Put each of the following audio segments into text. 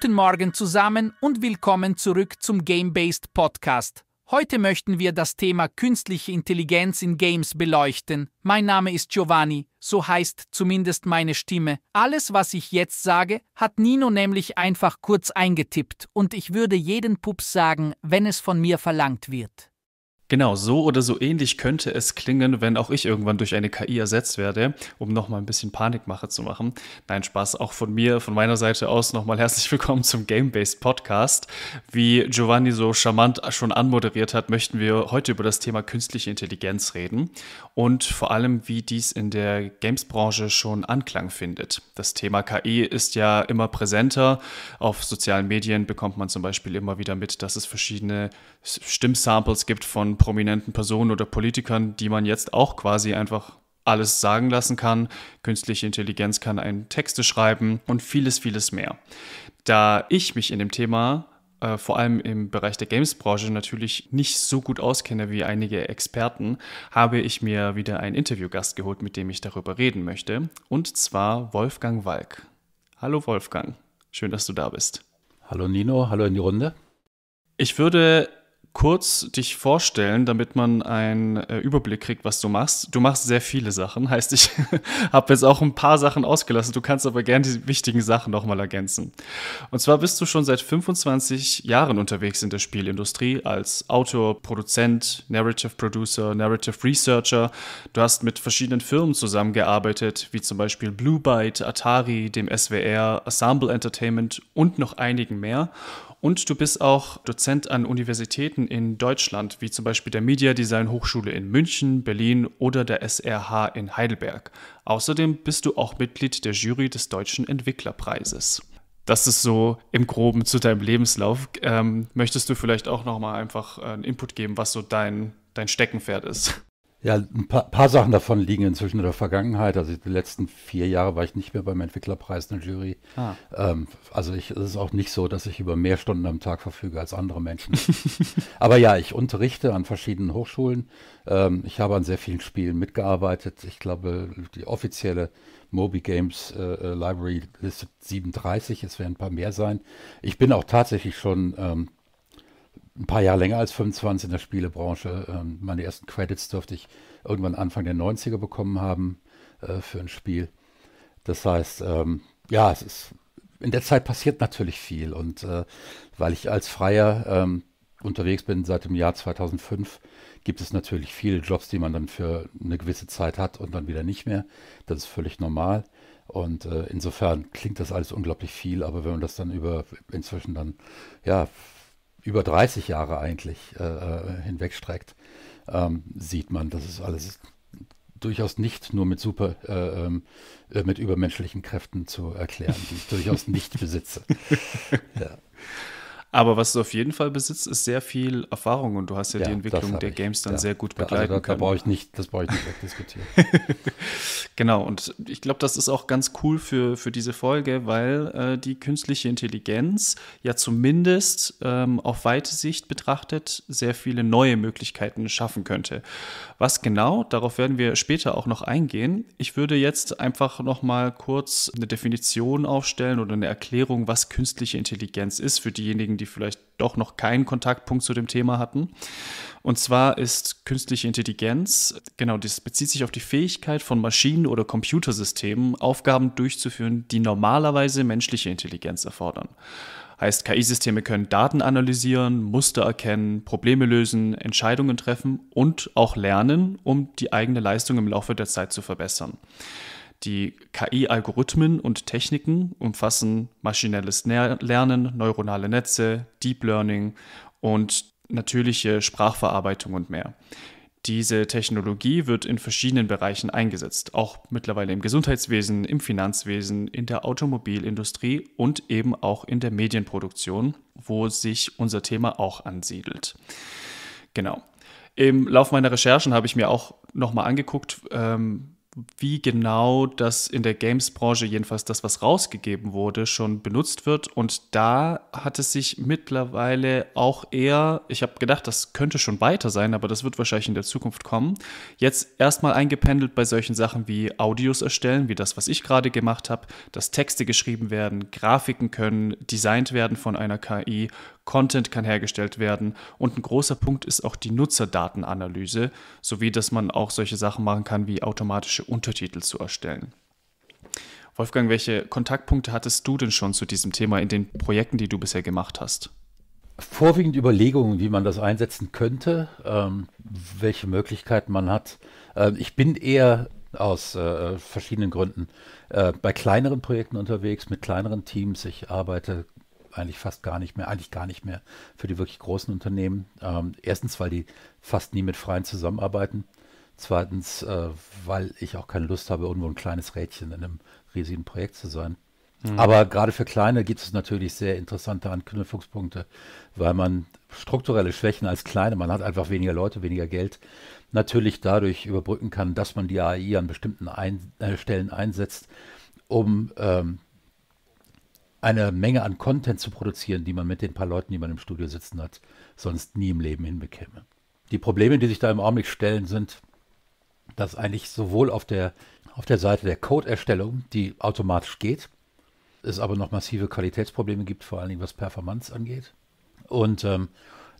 Guten Morgen zusammen und willkommen zurück zum Game-Based Podcast. Heute möchten wir das Thema künstliche Intelligenz in Games beleuchten. Mein Name ist Giovanni, so heißt zumindest meine Stimme. Alles, was ich jetzt sage, hat Nino nämlich einfach kurz eingetippt und ich würde jeden Pups sagen, wenn es von mir verlangt wird. Genau, so oder so ähnlich könnte es klingen, wenn auch ich irgendwann durch eine KI ersetzt werde, um nochmal ein bisschen Panikmache zu machen. Nein, Spaß auch von mir, von meiner Seite aus nochmal herzlich willkommen zum Game-Based Podcast. Wie Giovanni so charmant schon anmoderiert hat, möchten wir heute über das Thema künstliche Intelligenz reden und vor allem, wie dies in der Games-Branche schon Anklang findet. Das Thema KI ist ja immer präsenter. Auf sozialen Medien bekommt man zum Beispiel immer wieder mit, dass es verschiedene Stimmsamples gibt von prominenten Personen oder Politikern, die man jetzt auch quasi einfach alles sagen lassen kann. Künstliche Intelligenz kann einen Texte schreiben und vieles, vieles mehr. Da ich mich in dem Thema äh, vor allem im Bereich der Games-Branche natürlich nicht so gut auskenne wie einige Experten, habe ich mir wieder einen Interviewgast geholt, mit dem ich darüber reden möchte. Und zwar Wolfgang Walk. Hallo Wolfgang, schön, dass du da bist. Hallo Nino, hallo in die Runde. Ich würde kurz dich vorstellen, damit man einen äh, Überblick kriegt, was du machst. Du machst sehr viele Sachen, heißt, ich habe jetzt auch ein paar Sachen ausgelassen. Du kannst aber gerne die wichtigen Sachen nochmal ergänzen. Und zwar bist du schon seit 25 Jahren unterwegs in der Spielindustrie als Autor, Produzent, Narrative Producer, Narrative Researcher. Du hast mit verschiedenen Firmen zusammengearbeitet, wie zum Beispiel Blue Byte, Atari, dem SWR, Assemble Entertainment und noch einigen mehr und du bist auch Dozent an Universitäten in Deutschland, wie zum Beispiel der Media Design Hochschule in München, Berlin oder der SRH in Heidelberg. Außerdem bist du auch Mitglied der Jury des Deutschen Entwicklerpreises. Das ist so im Groben zu deinem Lebenslauf. Ähm, möchtest du vielleicht auch nochmal einfach äh, einen Input geben, was so dein, dein Steckenpferd ist? Ja, ein paar, paar, Sachen davon liegen inzwischen in der Vergangenheit. Also die letzten vier Jahre war ich nicht mehr beim Entwicklerpreis in der Jury. Ah. Ähm, also ich, es ist auch nicht so, dass ich über mehr Stunden am Tag verfüge als andere Menschen. Aber ja, ich unterrichte an verschiedenen Hochschulen. Ähm, ich habe an sehr vielen Spielen mitgearbeitet. Ich glaube, die offizielle Moby Games äh, äh Library listet 37. Es werden ein paar mehr sein. Ich bin auch tatsächlich schon ähm, ein paar Jahre länger als 25 in der Spielebranche. Ähm, meine ersten Credits durfte ich irgendwann Anfang der 90er bekommen haben äh, für ein Spiel. Das heißt, ähm, ja, es ist, in der Zeit passiert natürlich viel. Und äh, weil ich als Freier ähm, unterwegs bin seit dem Jahr 2005, gibt es natürlich viele Jobs, die man dann für eine gewisse Zeit hat und dann wieder nicht mehr. Das ist völlig normal. Und äh, insofern klingt das alles unglaublich viel, aber wenn man das dann über inzwischen dann ja über 30 Jahre eigentlich äh, äh, hinwegstreckt, ähm, sieht man, dass es alles durchaus nicht nur mit super, äh, ähm, äh, mit übermenschlichen Kräften zu erklären, die ich durchaus nicht besitze. ja. Aber was du auf jeden Fall besitzt, ist sehr viel Erfahrung und du hast ja, ja die Entwicklung der ich. Games dann ja. sehr gut begleitet. Ja, also da, da brauche ich nicht, das brauche ich nicht wegdiskutieren. genau, und ich glaube, das ist auch ganz cool für, für diese Folge, weil äh, die künstliche Intelligenz ja zumindest ähm, auf weite Sicht betrachtet sehr viele neue Möglichkeiten schaffen könnte. Was genau, darauf werden wir später auch noch eingehen. Ich würde jetzt einfach noch mal kurz eine Definition aufstellen oder eine Erklärung, was künstliche Intelligenz ist für diejenigen, die vielleicht doch noch keinen Kontaktpunkt zu dem Thema hatten. Und zwar ist künstliche Intelligenz, genau, das bezieht sich auf die Fähigkeit von Maschinen oder Computersystemen, Aufgaben durchzuführen, die normalerweise menschliche Intelligenz erfordern. Heißt, KI-Systeme können Daten analysieren, Muster erkennen, Probleme lösen, Entscheidungen treffen und auch lernen, um die eigene Leistung im Laufe der Zeit zu verbessern. Die KI-Algorithmen und Techniken umfassen maschinelles Lernen, neuronale Netze, Deep Learning und natürliche Sprachverarbeitung und mehr. Diese Technologie wird in verschiedenen Bereichen eingesetzt, auch mittlerweile im Gesundheitswesen, im Finanzwesen, in der Automobilindustrie und eben auch in der Medienproduktion, wo sich unser Thema auch ansiedelt. Genau. Im Laufe meiner Recherchen habe ich mir auch nochmal angeguckt, ähm, wie genau das in der Games-Branche, jedenfalls das, was rausgegeben wurde, schon benutzt wird. Und da hat es sich mittlerweile auch eher, ich habe gedacht, das könnte schon weiter sein, aber das wird wahrscheinlich in der Zukunft kommen, jetzt erstmal eingependelt bei solchen Sachen wie Audios erstellen, wie das, was ich gerade gemacht habe, dass Texte geschrieben werden, Grafiken können designt werden von einer KI, Content kann hergestellt werden und ein großer Punkt ist auch die Nutzerdatenanalyse, sowie dass man auch solche Sachen machen kann, wie automatische Untertitel zu erstellen. Wolfgang, welche Kontaktpunkte hattest du denn schon zu diesem Thema in den Projekten, die du bisher gemacht hast? Vorwiegend Überlegungen, wie man das einsetzen könnte, ähm, welche Möglichkeiten man hat. Ähm, ich bin eher aus äh, verschiedenen Gründen äh, bei kleineren Projekten unterwegs, mit kleineren Teams. Ich arbeite eigentlich fast gar nicht mehr, eigentlich gar nicht mehr für die wirklich großen Unternehmen. Ähm, erstens, weil die fast nie mit Freien zusammenarbeiten. Zweitens, äh, weil ich auch keine Lust habe, irgendwo ein kleines Rädchen in einem riesigen Projekt zu sein. Mhm. Aber gerade für Kleine gibt es natürlich sehr interessante Anknüpfungspunkte, weil man strukturelle Schwächen als Kleine, man hat einfach weniger Leute, weniger Geld, natürlich dadurch überbrücken kann, dass man die AI an bestimmten ein, äh, Stellen einsetzt, um ähm, eine Menge an Content zu produzieren, die man mit den paar Leuten, die man im Studio sitzen hat, sonst nie im Leben hinbekäme. Die Probleme, die sich da im Augenblick stellen, sind, dass eigentlich sowohl auf der, auf der Seite der Code-Erstellung, die automatisch geht, es aber noch massive Qualitätsprobleme gibt, vor allen Dingen was Performance angeht. Und ähm,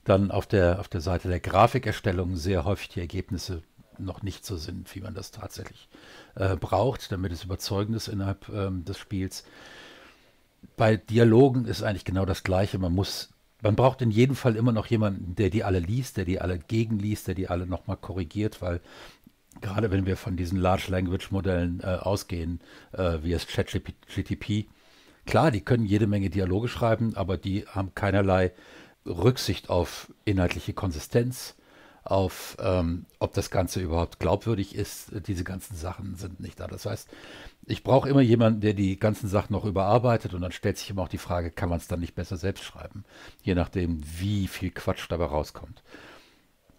dann auf der, auf der Seite der Grafikerstellung sehr häufig die Ergebnisse noch nicht so sind, wie man das tatsächlich äh, braucht, damit es überzeugend ist innerhalb ähm, des Spiels bei Dialogen ist eigentlich genau das Gleiche. Man muss, man braucht in jedem Fall immer noch jemanden, der die alle liest, der die alle gegenliest, der die alle nochmal korrigiert, weil gerade wenn wir von diesen Large Language Modellen äh, ausgehen, äh, wie es ChatGTP, klar, die können jede Menge Dialoge schreiben, aber die haben keinerlei Rücksicht auf inhaltliche Konsistenz auf, ähm, ob das Ganze überhaupt glaubwürdig ist. Diese ganzen Sachen sind nicht da. Das heißt, ich brauche immer jemanden, der die ganzen Sachen noch überarbeitet und dann stellt sich immer auch die Frage, kann man es dann nicht besser selbst schreiben? Je nachdem, wie viel Quatsch dabei rauskommt.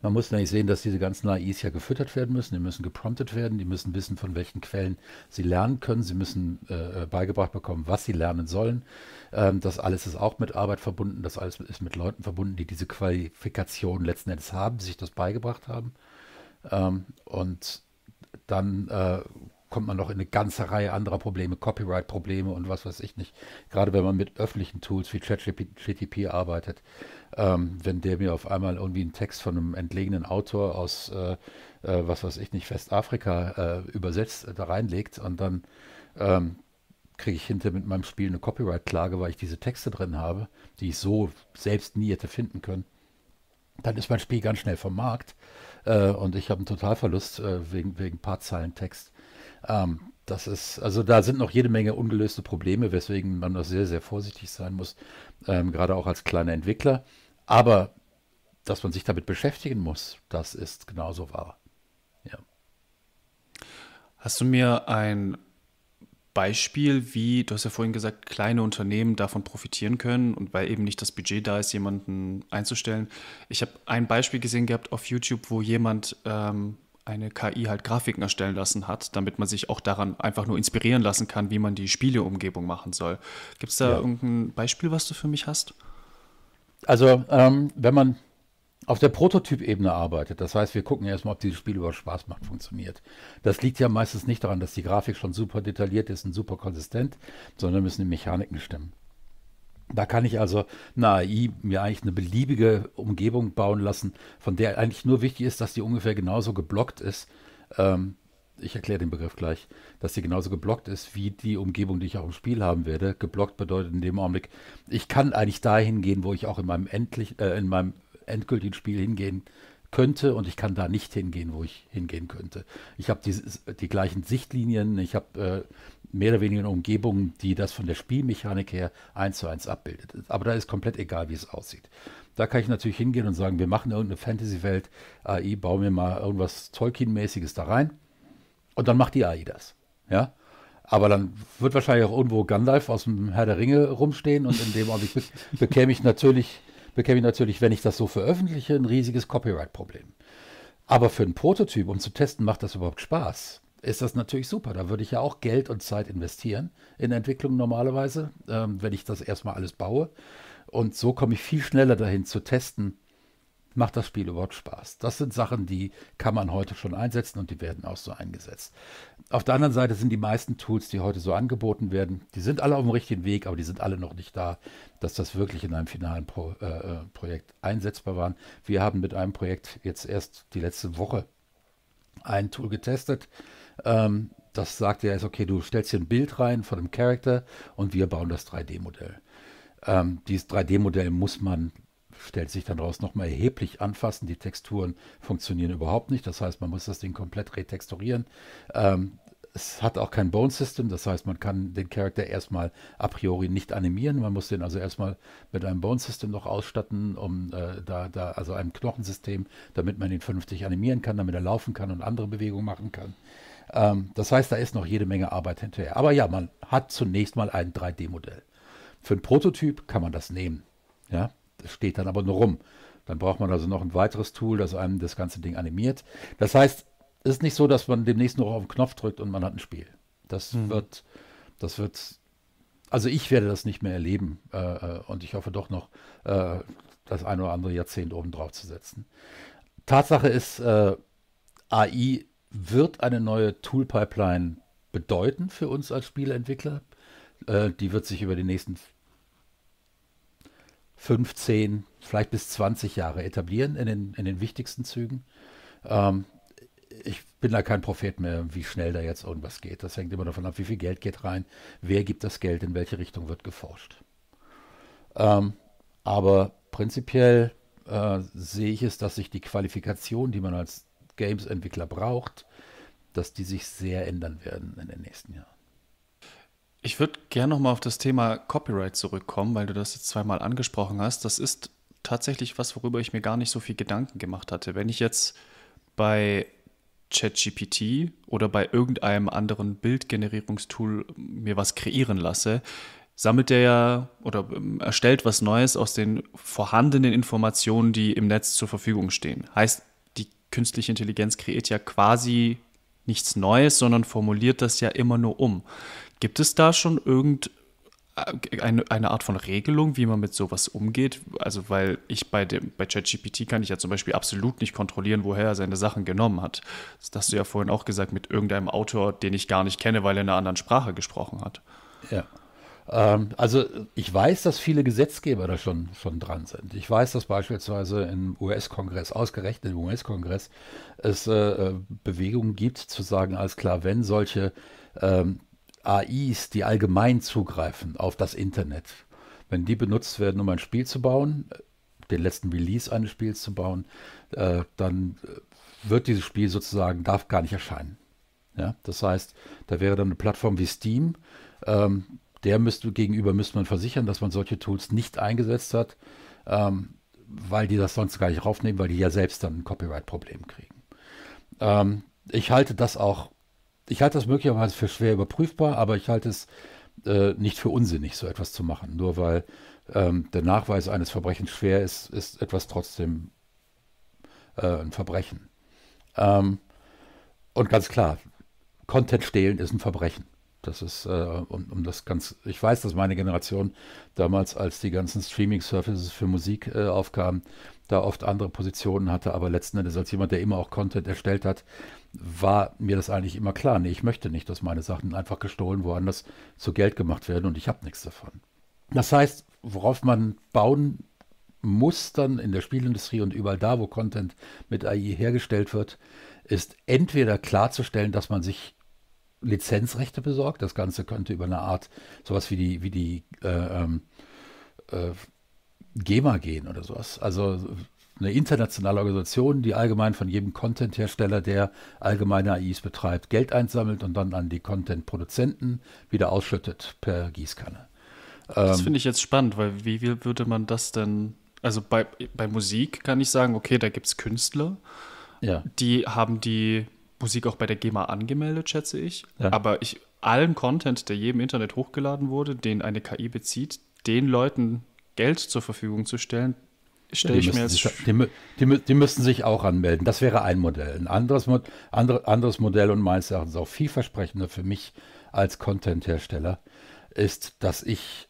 Man muss nämlich sehen, dass diese ganzen AIs ja gefüttert werden müssen, die müssen gepromptet werden, die müssen wissen, von welchen Quellen sie lernen können, sie müssen äh, äh, beigebracht bekommen, was sie lernen sollen. Ähm, das alles ist auch mit Arbeit verbunden, das alles ist mit Leuten verbunden, die diese Qualifikation letzten Endes haben, sich das beigebracht haben. Ähm, und dann äh, kommt man noch in eine ganze Reihe anderer Probleme, Copyright-Probleme und was weiß ich nicht. Gerade wenn man mit öffentlichen Tools wie ChatGTP arbeitet, ähm, wenn der mir auf einmal irgendwie einen Text von einem entlegenen Autor aus, äh, äh, was weiß ich nicht, Westafrika äh, übersetzt, äh, da reinlegt und dann ähm, kriege ich hinter mit meinem Spiel eine Copyright-Klage, weil ich diese Texte drin habe, die ich so selbst nie hätte finden können dann ist mein Spiel ganz schnell vom Markt äh, und ich habe einen Totalverlust äh, wegen, wegen ein paar Zeilen Text. Ähm, das ist, also da sind noch jede Menge ungelöste Probleme, weswegen man noch sehr, sehr vorsichtig sein muss, ähm, gerade auch als kleiner Entwickler. Aber dass man sich damit beschäftigen muss, das ist genauso wahr. Ja. Hast du mir ein Beispiel, wie, du hast ja vorhin gesagt, kleine Unternehmen davon profitieren können und weil eben nicht das Budget da ist, jemanden einzustellen. Ich habe ein Beispiel gesehen gehabt auf YouTube, wo jemand ähm, eine KI halt Grafiken erstellen lassen hat, damit man sich auch daran einfach nur inspirieren lassen kann, wie man die Spieleumgebung machen soll. Gibt es da ja. irgendein Beispiel, was du für mich hast? Also, ähm, wenn man auf der Prototypebene arbeitet, das heißt, wir gucken erstmal, ob dieses Spiel über Spaß macht, funktioniert. Das liegt ja meistens nicht daran, dass die Grafik schon super detailliert ist und super konsistent, sondern müssen die Mechaniken stimmen. Da kann ich also eine AI mir eigentlich eine beliebige Umgebung bauen lassen, von der eigentlich nur wichtig ist, dass die ungefähr genauso geblockt ist. Ähm, ich erkläre den Begriff gleich, dass die genauso geblockt ist wie die Umgebung, die ich auch im Spiel haben werde. Geblockt bedeutet in dem Augenblick, ich kann eigentlich dahin gehen, wo ich auch in meinem, endlich, äh, in meinem endgültigen Spiel hingehen kann könnte und ich kann da nicht hingehen, wo ich hingehen könnte. Ich habe die, die gleichen Sichtlinien, ich habe äh, mehr oder weniger eine Umgebung, die das von der Spielmechanik her eins zu eins abbildet. Aber da ist komplett egal, wie es aussieht. Da kann ich natürlich hingehen und sagen, wir machen irgendeine Fantasy-Welt, AI, bauen wir mal irgendwas Tolkien-mäßiges da rein und dann macht die AI das. Ja, aber dann wird wahrscheinlich auch irgendwo Gandalf aus dem Herr der Ringe rumstehen und in dem Augenblick bekäme ich natürlich bekäme ich natürlich, wenn ich das so veröffentliche, ein riesiges Copyright-Problem. Aber für einen Prototyp, um zu testen, macht das überhaupt Spaß, ist das natürlich super. Da würde ich ja auch Geld und Zeit investieren in Entwicklung normalerweise, ähm, wenn ich das erstmal alles baue. Und so komme ich viel schneller dahin zu testen, macht das Spiel überhaupt Spaß? Das sind Sachen, die kann man heute schon einsetzen und die werden auch so eingesetzt. Auf der anderen Seite sind die meisten Tools, die heute so angeboten werden, die sind alle auf dem richtigen Weg, aber die sind alle noch nicht da, dass das wirklich in einem finalen Pro, äh, äh Projekt einsetzbar war. Wir haben mit einem Projekt jetzt erst die letzte Woche ein Tool getestet. Ähm, das sagt ja, ist okay, du stellst hier ein Bild rein von einem Charakter und wir bauen das 3D-Modell. Ähm, dieses 3D-Modell muss man stellt sich dann raus, nochmal erheblich anfassen. Die Texturen funktionieren überhaupt nicht. Das heißt, man muss das Ding komplett retexturieren. Ähm, es hat auch kein Bone System, das heißt, man kann den Charakter erstmal a priori nicht animieren. Man muss den also erstmal mit einem Bone System noch ausstatten, um äh, da, da, also einem Knochensystem, damit man ihn vernünftig animieren kann, damit er laufen kann und andere Bewegungen machen kann. Ähm, das heißt, da ist noch jede Menge Arbeit hinterher. Aber ja, man hat zunächst mal ein 3D-Modell. Für einen Prototyp kann man das nehmen. Ja, das steht dann aber nur rum. Dann braucht man also noch ein weiteres Tool, das einem das ganze Ding animiert. Das heißt, es ist nicht so, dass man demnächst nur auf den Knopf drückt und man hat ein Spiel. Das mhm. wird, das wird, also ich werde das nicht mehr erleben äh, äh und ich hoffe doch noch, äh, das ein oder andere Jahrzehnt oben drauf zu setzen. Tatsache ist, äh, AI wird eine neue Tool-Pipeline bedeuten für uns als Spieleentwickler. Äh, die wird sich über die nächsten 15, vielleicht bis 20 Jahre etablieren in den, in den wichtigsten Zügen. Ähm, ich bin da kein Prophet mehr, wie schnell da jetzt irgendwas geht. Das hängt immer davon ab, wie viel Geld geht rein, wer gibt das Geld, in welche Richtung wird geforscht. Ähm, aber prinzipiell äh, sehe ich es, dass sich die Qualifikation, die man als Games-Entwickler braucht, dass die sich sehr ändern werden in den nächsten Jahren. Ich würde gerne nochmal auf das Thema Copyright zurückkommen, weil du das jetzt zweimal angesprochen hast. Das ist tatsächlich was, worüber ich mir gar nicht so viel Gedanken gemacht hatte. Wenn ich jetzt bei ChatGPT oder bei irgendeinem anderen Bildgenerierungstool mir was kreieren lasse, sammelt der ja oder ähm, erstellt was Neues aus den vorhandenen Informationen, die im Netz zur Verfügung stehen. Heißt, die künstliche Intelligenz kreiert ja quasi nichts Neues, sondern formuliert das ja immer nur um. Gibt es da schon irgendein äh, eine, eine Art von Regelung, wie man mit sowas umgeht. Also, weil ich bei dem, bei ChatGPT kann ich ja zum Beispiel absolut nicht kontrollieren, woher er seine Sachen genommen hat. Das hast du ja vorhin auch gesagt, mit irgendeinem Autor, den ich gar nicht kenne, weil er in einer anderen Sprache gesprochen hat. Ja. Ähm, also ich weiß, dass viele Gesetzgeber da schon, schon dran sind. Ich weiß, dass beispielsweise im US-Kongress, ausgerechnet im US-Kongress, es äh, äh Bewegungen gibt, zu sagen, alles klar, wenn solche ähm, AIs, die allgemein zugreifen auf das Internet, wenn die benutzt werden, um ein Spiel zu bauen, den letzten Release eines Spiels zu bauen, äh, dann äh, wird dieses Spiel sozusagen, darf gar nicht erscheinen. Ja? Das heißt, da wäre dann eine Plattform wie Steam, ähm, der müsste, gegenüber müsste man versichern, dass man solche Tools nicht eingesetzt hat, ähm, weil die das sonst gar nicht raufnehmen, weil die ja selbst dann ein Copyright-Problem kriegen. Ähm, ich halte das auch ich halte das möglicherweise für schwer überprüfbar, aber ich halte es äh, nicht für unsinnig, so etwas zu machen. Nur weil ähm, der Nachweis eines Verbrechens schwer ist, ist etwas trotzdem äh, ein Verbrechen. Ähm, und ganz klar, Content stehlen ist ein Verbrechen. Das ist, äh, um, um, das ganz, ich weiß, dass meine Generation damals, als die ganzen Streaming-Services für Musik äh, aufkamen, da oft andere Positionen hatte, aber letzten Endes als jemand, der immer auch Content erstellt hat, war mir das eigentlich immer klar. Nee, ich möchte nicht, dass meine Sachen einfach gestohlen woanders zu Geld gemacht werden und ich habe nichts davon. Das heißt, worauf man bauen muss dann in der Spielindustrie und überall da, wo Content mit AI hergestellt wird, ist entweder klarzustellen, dass man sich Lizenzrechte besorgt. Das Ganze könnte über eine Art, sowas wie die, wie die äh, ähm, äh, GEMA gehen oder sowas. Also eine internationale Organisation, die allgemein von jedem Content-Hersteller, der allgemeine AIs betreibt, Geld einsammelt und dann an die Content-Produzenten wieder ausschüttet per Gießkanne. Das ähm, finde ich jetzt spannend, weil wie, wie würde man das denn, also bei, bei Musik kann ich sagen, okay, da gibt es Künstler, ja. die haben die Musik auch bei der GEMA angemeldet, schätze ich. Ja. Aber ich, allen Content, der jedem Internet hochgeladen wurde, den eine KI bezieht, den Leuten Geld zur Verfügung zu stellen, stelle ich mir jetzt. Sich, die, die, die müssen sich auch anmelden. Das wäre ein Modell. Ein anderes, Mod, andere, anderes Modell und meines Erachtens auch vielversprechender für mich als Content-Hersteller ist, dass ich.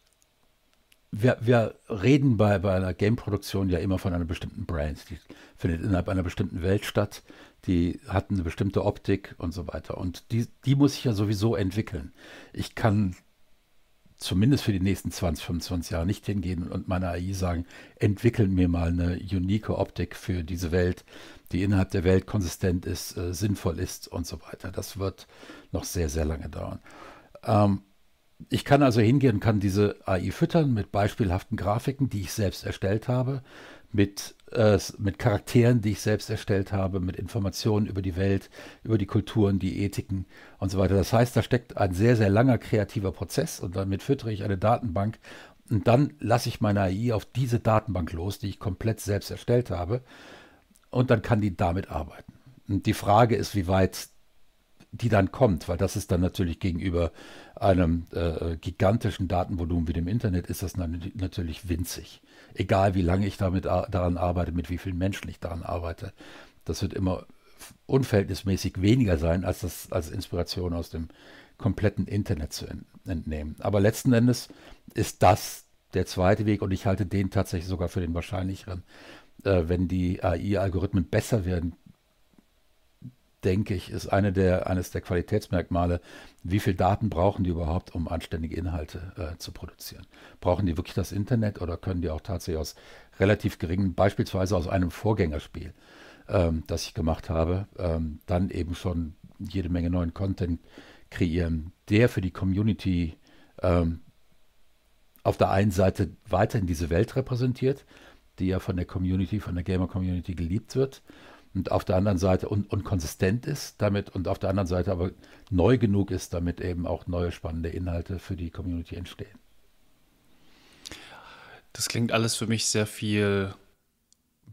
Wir, wir reden bei, bei einer Game-Produktion ja immer von einer bestimmten Brand. Die findet innerhalb einer bestimmten Welt statt. Die hat eine bestimmte Optik und so weiter. Und die, die muss ich ja sowieso entwickeln. Ich kann zumindest für die nächsten 20, 25 Jahre nicht hingehen und meiner AI sagen, entwickeln mir mal eine unique Optik für diese Welt, die innerhalb der Welt konsistent ist, äh, sinnvoll ist und so weiter. Das wird noch sehr, sehr lange dauern. Ähm, ich kann also hingehen, kann diese AI füttern mit beispielhaften Grafiken, die ich selbst erstellt habe, mit mit Charakteren, die ich selbst erstellt habe, mit Informationen über die Welt, über die Kulturen, die Ethiken und so weiter. Das heißt, da steckt ein sehr, sehr langer kreativer Prozess und damit füttere ich eine Datenbank und dann lasse ich meine AI auf diese Datenbank los, die ich komplett selbst erstellt habe und dann kann die damit arbeiten. Und die Frage ist, wie weit die dann kommt, weil das ist dann natürlich gegenüber einem äh, äh gigantischen Datenvolumen wie dem Internet, ist das natürlich winzig egal wie lange ich damit daran arbeite, mit wie vielen Menschen ich daran arbeite, das wird immer unverhältnismäßig weniger sein, als das als Inspiration aus dem kompletten Internet zu entnehmen. Aber letzten Endes ist das der zweite Weg und ich halte den tatsächlich sogar für den wahrscheinlicheren. Äh, wenn die AI-Algorithmen besser werden denke ich, ist eine der, eines der Qualitätsmerkmale. Wie viel Daten brauchen die überhaupt, um anständige Inhalte äh, zu produzieren? Brauchen die wirklich das Internet oder können die auch tatsächlich aus relativ geringen, beispielsweise aus einem Vorgängerspiel, ähm, das ich gemacht habe, ähm, dann eben schon jede Menge neuen Content kreieren, der für die Community ähm, auf der einen Seite weiterhin diese Welt repräsentiert, die ja von der Community, von der Gamer-Community geliebt wird und auf der anderen Seite und, und konsistent ist damit und auf der anderen Seite aber neu genug ist, damit eben auch neue spannende Inhalte für die Community entstehen. Das klingt alles für mich sehr viel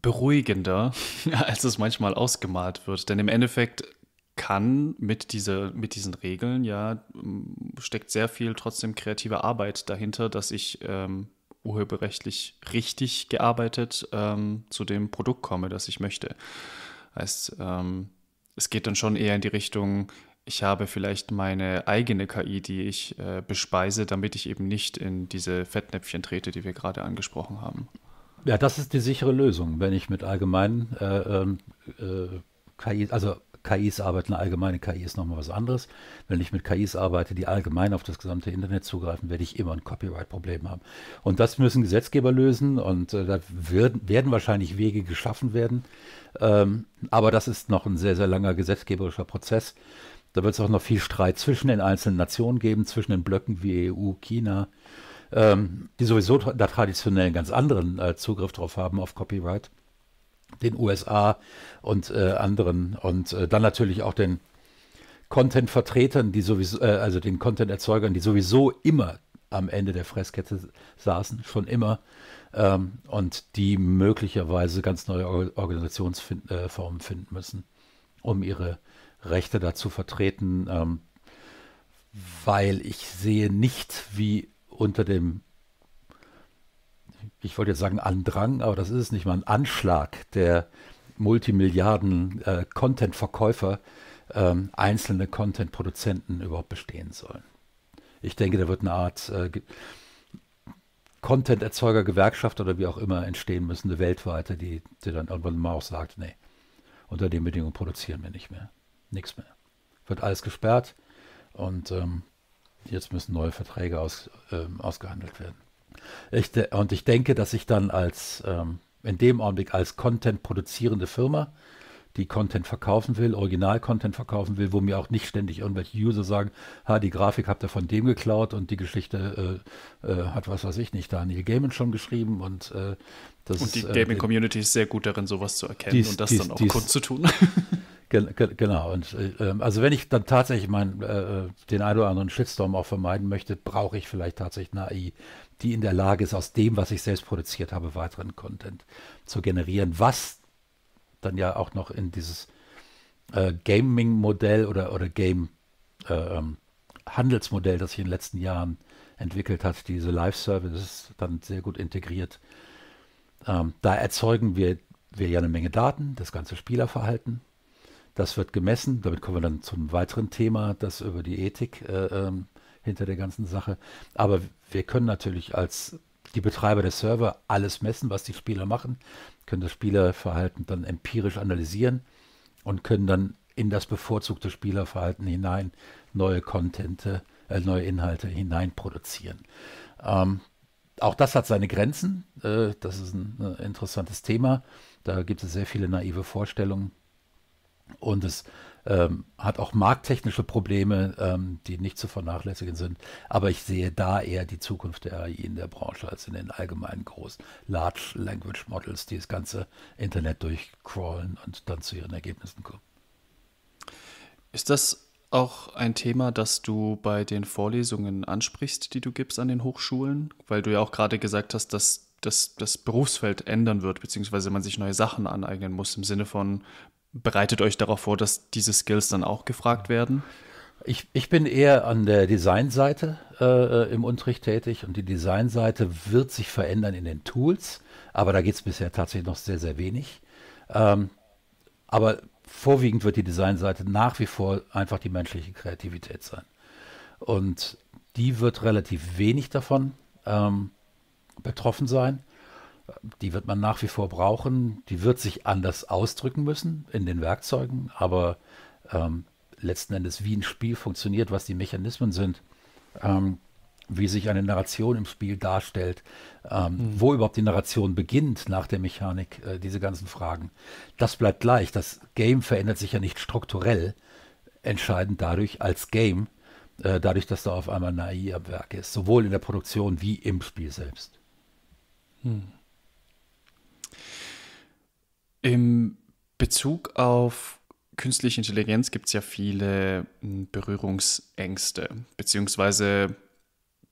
beruhigender, als es manchmal ausgemalt wird. Denn im Endeffekt kann mit, diese, mit diesen Regeln, ja, steckt sehr viel trotzdem kreative Arbeit dahinter, dass ich ähm, urheberrechtlich richtig gearbeitet ähm, zu dem Produkt komme, das ich möchte. Heißt, ähm, es geht dann schon eher in die Richtung, ich habe vielleicht meine eigene KI, die ich äh, bespeise, damit ich eben nicht in diese Fettnäpfchen trete, die wir gerade angesprochen haben. Ja, das ist die sichere Lösung, wenn ich mit allgemeinen äh, ähm, äh, KI, also KIs arbeiten, allgemeine KI ist nochmal was anderes. Wenn ich mit KIs arbeite, die allgemein auf das gesamte Internet zugreifen, werde ich immer ein Copyright-Problem haben. Und das müssen Gesetzgeber lösen und äh, da wird, werden wahrscheinlich Wege geschaffen werden. Ähm, aber das ist noch ein sehr, sehr langer gesetzgeberischer Prozess. Da wird es auch noch viel Streit zwischen den einzelnen Nationen geben, zwischen den Blöcken wie EU, China, ähm, die sowieso da traditionell einen ganz anderen äh, Zugriff drauf haben auf Copyright den USA und äh, anderen und äh, dann natürlich auch den Content-Vertretern, die sowieso, äh, also den Content-Erzeugern, die sowieso immer am Ende der Fresskette saßen, schon immer, ähm, und die möglicherweise ganz neue Or Organisationsformen äh, finden müssen, um ihre Rechte dazu vertreten, ähm, weil ich sehe nicht, wie unter dem ich wollte jetzt sagen Andrang, aber das ist es nicht mal, ein Anschlag der Multimilliarden äh, Content-Verkäufer, ähm, einzelne Content-Produzenten überhaupt bestehen sollen. Ich denke, da wird eine Art äh, Content-Erzeuger, Gewerkschaft oder wie auch immer entstehen müssen, eine weltweite, die, die dann irgendwann mal auch sagt, nee, unter den Bedingungen produzieren wir nicht mehr. Nichts mehr. Wird alles gesperrt und ähm, jetzt müssen neue Verträge aus, ähm, ausgehandelt werden. Ich, und ich denke, dass ich dann als ähm, in dem Augenblick als Content produzierende Firma, die Content verkaufen will, Original-Content verkaufen will, wo mir auch nicht ständig irgendwelche User sagen, ha, die Grafik habt ihr von dem geklaut und die Geschichte äh, äh, hat was weiß ich nicht, Daniel Gaiman schon geschrieben und äh, das Und die äh, Gaming-Community ist sehr gut darin, sowas zu erkennen dies, und das dies, dann auch dies, kurz zu tun. genau, und äh, ähm, also wenn ich dann tatsächlich meinen, äh, äh, den ein oder anderen Shitstorm auch vermeiden möchte, brauche ich vielleicht tatsächlich eine AI, die in der Lage ist, aus dem, was ich selbst produziert habe, weiteren Content zu generieren, was dann ja auch noch in dieses äh, Gaming-Modell oder, oder Game-Handelsmodell, äh, ähm, das sich in den letzten Jahren entwickelt hat, diese Live-Services dann sehr gut integriert. Ähm, da erzeugen wir, wir ja eine Menge Daten, das ganze Spielerverhalten das wird gemessen. Damit kommen wir dann zum weiteren Thema, das über die Ethik äh, ähm, hinter der ganzen Sache. Aber wir können natürlich als die Betreiber der Server alles messen, was die Spieler machen, können das Spielerverhalten dann empirisch analysieren und können dann in das bevorzugte Spielerverhalten hinein neue Contente, äh, neue Inhalte hinein produzieren. Ähm, auch das hat seine Grenzen. Äh, das ist ein, ein äh, interessantes Thema. Da gibt es sehr viele naive Vorstellungen, und es ähm, hat auch markttechnische Probleme, ähm, die nicht zu vernachlässigen sind. Aber ich sehe da eher die Zukunft der AI in der Branche als in den allgemeinen großen Large Language Models, die das ganze Internet durchcrawlen und dann zu ihren Ergebnissen kommen. Ist das auch ein Thema, das du bei den Vorlesungen ansprichst, die du gibst an den Hochschulen? Weil du ja auch gerade gesagt hast, dass das, das Berufsfeld ändern wird, beziehungsweise man sich neue Sachen aneignen muss im Sinne von bereitet euch darauf vor, dass diese Skills dann auch gefragt werden? Ich, ich bin eher an der Designseite äh, im Unterricht tätig und die Designseite wird sich verändern in den Tools, aber da geht es bisher tatsächlich noch sehr, sehr wenig. Ähm, aber vorwiegend wird die Designseite nach wie vor einfach die menschliche Kreativität sein. Und die wird relativ wenig davon ähm, betroffen sein. Die wird man nach wie vor brauchen. Die wird sich anders ausdrücken müssen in den Werkzeugen, aber ähm, letzten Endes, wie ein Spiel funktioniert, was die Mechanismen sind, ähm, wie sich eine Narration im Spiel darstellt, ähm, mhm. wo überhaupt die Narration beginnt nach der Mechanik, äh, diese ganzen Fragen. Das bleibt gleich. Das Game verändert sich ja nicht strukturell, entscheidend dadurch als Game, äh, dadurch, dass da auf einmal eine AI am Werk ist, sowohl in der Produktion wie im Spiel selbst. Mhm. Im Bezug auf künstliche Intelligenz gibt es ja viele hm, Berührungsängste, beziehungsweise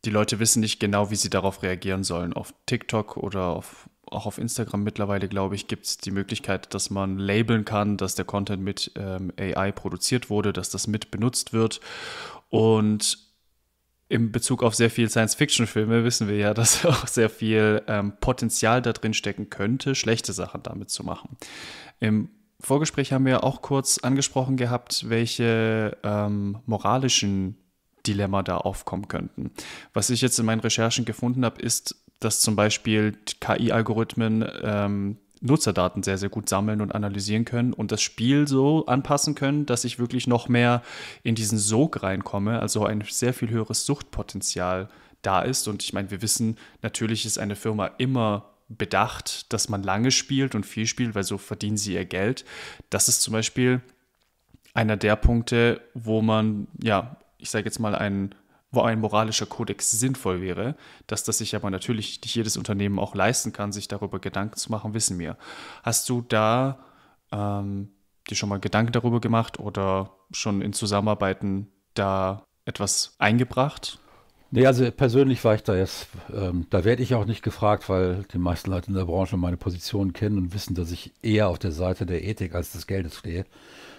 die Leute wissen nicht genau, wie sie darauf reagieren sollen. Auf TikTok oder auf, auch auf Instagram mittlerweile, glaube ich, gibt es die Möglichkeit, dass man labeln kann, dass der Content mit ähm, AI produziert wurde, dass das mit benutzt wird. Und in Bezug auf sehr viel Science-Fiction-Filme wissen wir ja, dass auch sehr viel ähm, Potenzial da drin stecken könnte, schlechte Sachen damit zu machen. Im Vorgespräch haben wir auch kurz angesprochen gehabt, welche ähm, moralischen Dilemma da aufkommen könnten. Was ich jetzt in meinen Recherchen gefunden habe, ist, dass zum Beispiel KI-Algorithmen ähm, Nutzerdaten sehr, sehr gut sammeln und analysieren können und das Spiel so anpassen können, dass ich wirklich noch mehr in diesen Sog reinkomme, also ein sehr viel höheres Suchtpotenzial da ist. Und ich meine, wir wissen, natürlich ist eine Firma immer bedacht, dass man lange spielt und viel spielt, weil so verdienen sie ihr Geld. Das ist zum Beispiel einer der Punkte, wo man, ja, ich sage jetzt mal, einen wo ein moralischer Kodex sinnvoll wäre. Dass das sich aber natürlich nicht jedes Unternehmen auch leisten kann, sich darüber Gedanken zu machen, wissen wir. Hast du da ähm, dir schon mal Gedanken darüber gemacht oder schon in Zusammenarbeiten da etwas eingebracht? Nee, also persönlich war ich da jetzt, ähm, da werde ich auch nicht gefragt, weil die meisten Leute in der Branche meine Position kennen und wissen, dass ich eher auf der Seite der Ethik als des Geldes stehe.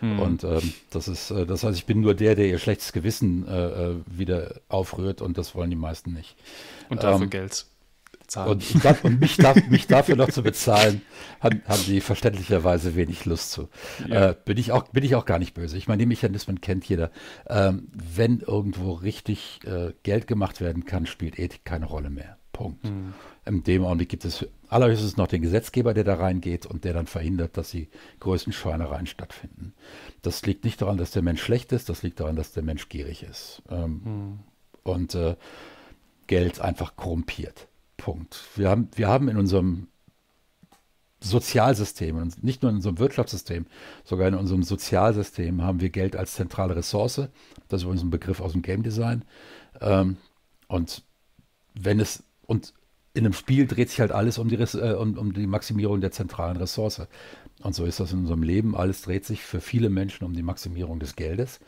Hm. Und ähm, das ist, äh, das heißt, ich bin nur der, der ihr schlechtes Gewissen äh, äh wieder aufrührt und das wollen die meisten nicht. Und dafür ähm, Geld bezahlen. Und, das, und mich, da, mich, dafür noch zu bezahlen, haben, haben die verständlicherweise wenig Lust zu. Ja. Äh, bin, ich auch, bin ich auch gar nicht böse. Ich meine, die Mechanismen kennt jeder. Ähm, wenn irgendwo richtig äh, Geld gemacht werden kann, spielt Ethik keine Rolle mehr. Punkt. Mhm. In dem Augenblick gibt es allerhöchstens noch den Gesetzgeber, der da reingeht und der dann verhindert, dass die größten Schweinereien stattfinden. Das liegt nicht daran, dass der Mensch schlecht ist, das liegt daran, dass der Mensch gierig ist. Ähm, mhm. Und äh, Geld einfach korrumpiert. Punkt. Wir haben, wir haben in unserem Sozialsystem, nicht nur in unserem Wirtschaftssystem, sogar in unserem Sozialsystem haben wir Geld als zentrale Ressource. Das ist übrigens ein Begriff aus dem Game Design. Ähm, und wenn es, und in einem Spiel dreht sich halt alles um die, äh, um, um die Maximierung der zentralen Ressource. Und so ist das in unserem Leben. Alles dreht sich für viele Menschen um die Maximierung des Geldes.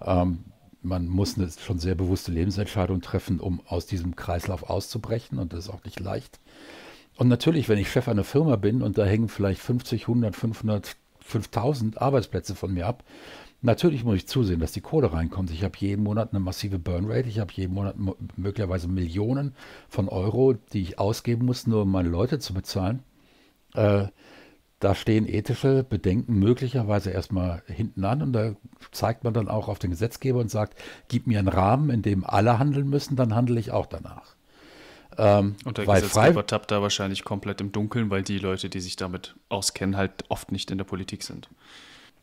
Ähm, man muss eine schon sehr bewusste Lebensentscheidung treffen, um aus diesem Kreislauf auszubrechen und das ist auch nicht leicht. Und natürlich, wenn ich Chef einer Firma bin und da hängen vielleicht 50, 100, 500, 5000 Arbeitsplätze von mir ab, natürlich muss ich zusehen, dass die Kohle reinkommt. Ich habe jeden Monat eine massive Burnrate, ich habe jeden Monat möglicherweise Millionen von Euro, die ich ausgeben muss, nur um meine Leute zu bezahlen. Äh, da stehen ethische Bedenken möglicherweise erstmal hinten an und da zeigt man dann auch auf den Gesetzgeber und sagt, gib mir einen Rahmen, in dem alle handeln müssen, dann handle ich auch danach. Ähm, und der Gesetzgeber tappt da wahrscheinlich komplett im Dunkeln, weil die Leute, die sich damit auskennen, halt oft nicht in der Politik sind.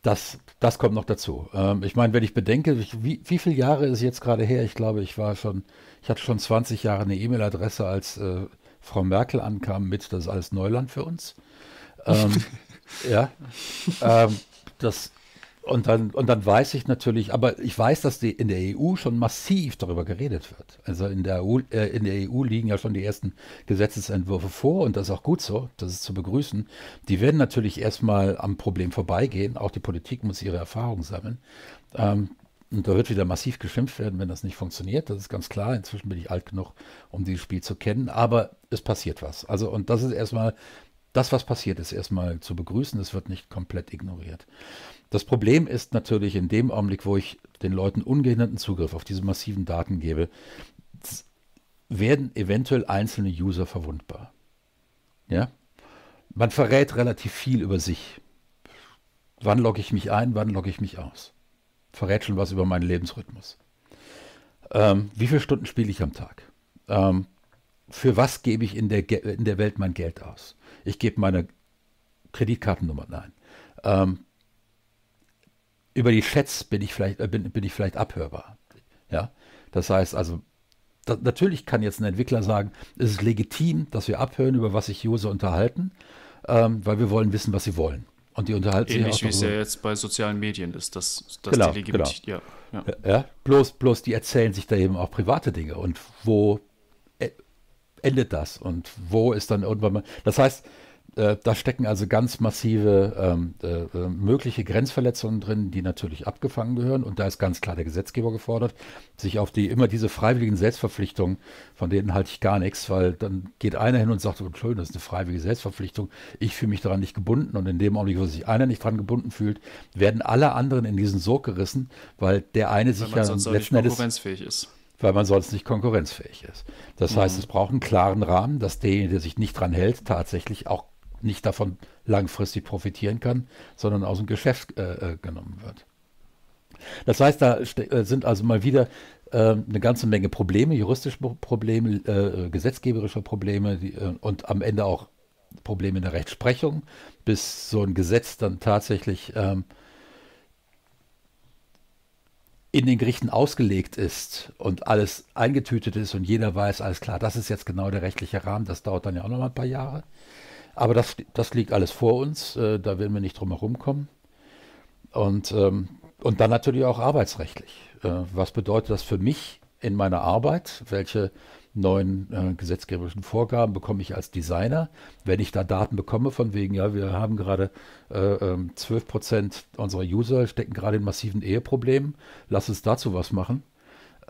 Das, das kommt noch dazu. Ähm, ich meine, wenn ich bedenke, wie, wie viele Jahre ist jetzt gerade her? Ich glaube, ich war schon, ich hatte schon 20 Jahre eine E-Mail-Adresse, als äh, Frau Merkel ankam mit, das ist alles Neuland für uns. Ähm, ja. Ähm, das, und, dann, und dann weiß ich natürlich, aber ich weiß, dass die in der EU schon massiv darüber geredet wird. Also in der, EU, äh, in der EU liegen ja schon die ersten Gesetzesentwürfe vor und das ist auch gut so, das ist zu begrüßen. Die werden natürlich erstmal am Problem vorbeigehen, auch die Politik muss ihre Erfahrungen sammeln. Ähm, und da wird wieder massiv geschimpft werden, wenn das nicht funktioniert. Das ist ganz klar. Inzwischen bin ich alt genug, um dieses Spiel zu kennen. Aber es passiert was. Also, und das ist erstmal das, was passiert ist, erstmal zu begrüßen. Es wird nicht komplett ignoriert. Das Problem ist natürlich in dem Augenblick, wo ich den Leuten ungehinderten Zugriff auf diese massiven Daten gebe, werden eventuell einzelne User verwundbar. Ja? Man verrät relativ viel über sich. Wann logge ich mich ein, wann logge ich mich aus? Verrät schon was über meinen Lebensrhythmus. Ähm, wie viele Stunden spiele ich am Tag? Ähm, für was gebe ich in der, in der Welt mein Geld aus? Ich gebe meine Kreditkartennummer, nein. Ähm, über die Chats bin ich vielleicht, äh, bin, bin ich vielleicht abhörbar. Ja? Das heißt also, da, natürlich kann jetzt ein Entwickler sagen, es ist legitim, dass wir abhören, über was sich User unterhalten, ähm, weil wir wollen wissen, was sie wollen. Und die unterhalten Ähnlich sich auch wie es ja jetzt bei sozialen Medien ist, dass, dass genau, die legitim, genau. Ja, ja. ja, bloß, bloß die erzählen sich da eben auch private Dinge und wo endet das und wo ist dann irgendwann mal. Das heißt, äh, da stecken also ganz massive ähm, äh, äh, mögliche Grenzverletzungen drin, die natürlich abgefangen gehören. Und da ist ganz klar der Gesetzgeber gefordert, sich auf die immer diese freiwilligen Selbstverpflichtungen, von denen halte ich gar nichts, weil dann geht einer hin und sagt, oh, Entschuldigung, das ist eine freiwillige Selbstverpflichtung, ich fühle mich daran nicht gebunden. Und in dem Augenblick, wo sich einer nicht daran gebunden fühlt, werden alle anderen in diesen Sog gerissen, weil der eine sich ja letzten Endes... ist weil man sonst nicht konkurrenzfähig ist. Das mhm. heißt, es braucht einen klaren Rahmen, dass derjenige, der sich nicht dran hält, tatsächlich auch nicht davon langfristig profitieren kann, sondern aus dem Geschäft äh, äh genommen wird. Das heißt, da äh, sind also mal wieder äh, eine ganze Menge Probleme, juristische Probleme, äh, gesetzgeberische Probleme die, äh, und am Ende auch Probleme in der Rechtsprechung, bis so ein Gesetz dann tatsächlich ähm, in den Gerichten ausgelegt ist und alles eingetütet ist und jeder weiß, alles klar, das ist jetzt genau der rechtliche Rahmen, das dauert dann ja auch noch mal ein paar Jahre. Aber das, das liegt alles vor uns, äh, da werden wir nicht drum herum kommen. Und, ähm, und dann natürlich auch arbeitsrechtlich. Äh, was bedeutet das für mich in meiner Arbeit? Welche neuen äh, gesetzgeberischen Vorgaben bekomme ich als Designer. Wenn ich da Daten bekomme von wegen, ja, wir haben gerade äh, äh, 12% unserer User stecken gerade in massiven Eheproblemen, lass uns dazu was machen.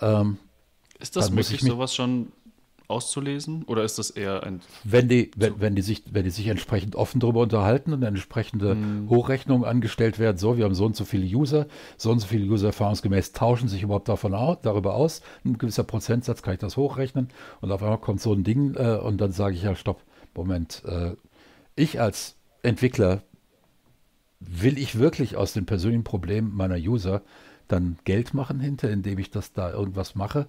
Ähm, ist das möglich, sowas schon auszulesen oder ist das eher ein. Wenn die, wenn, wenn die, sich, wenn die sich entsprechend offen darüber unterhalten und eine entsprechende hm. Hochrechnung angestellt werden, so, wir haben so und so viele User, so und so viele User erfahrungsgemäß tauschen sich überhaupt davon aus, darüber aus, ein gewisser Prozentsatz kann ich das hochrechnen und auf einmal kommt so ein Ding äh, und dann sage ich ja, stopp, Moment, äh, ich als Entwickler will ich wirklich aus den persönlichen Problemen meiner User dann Geld machen hinter, indem ich das da irgendwas mache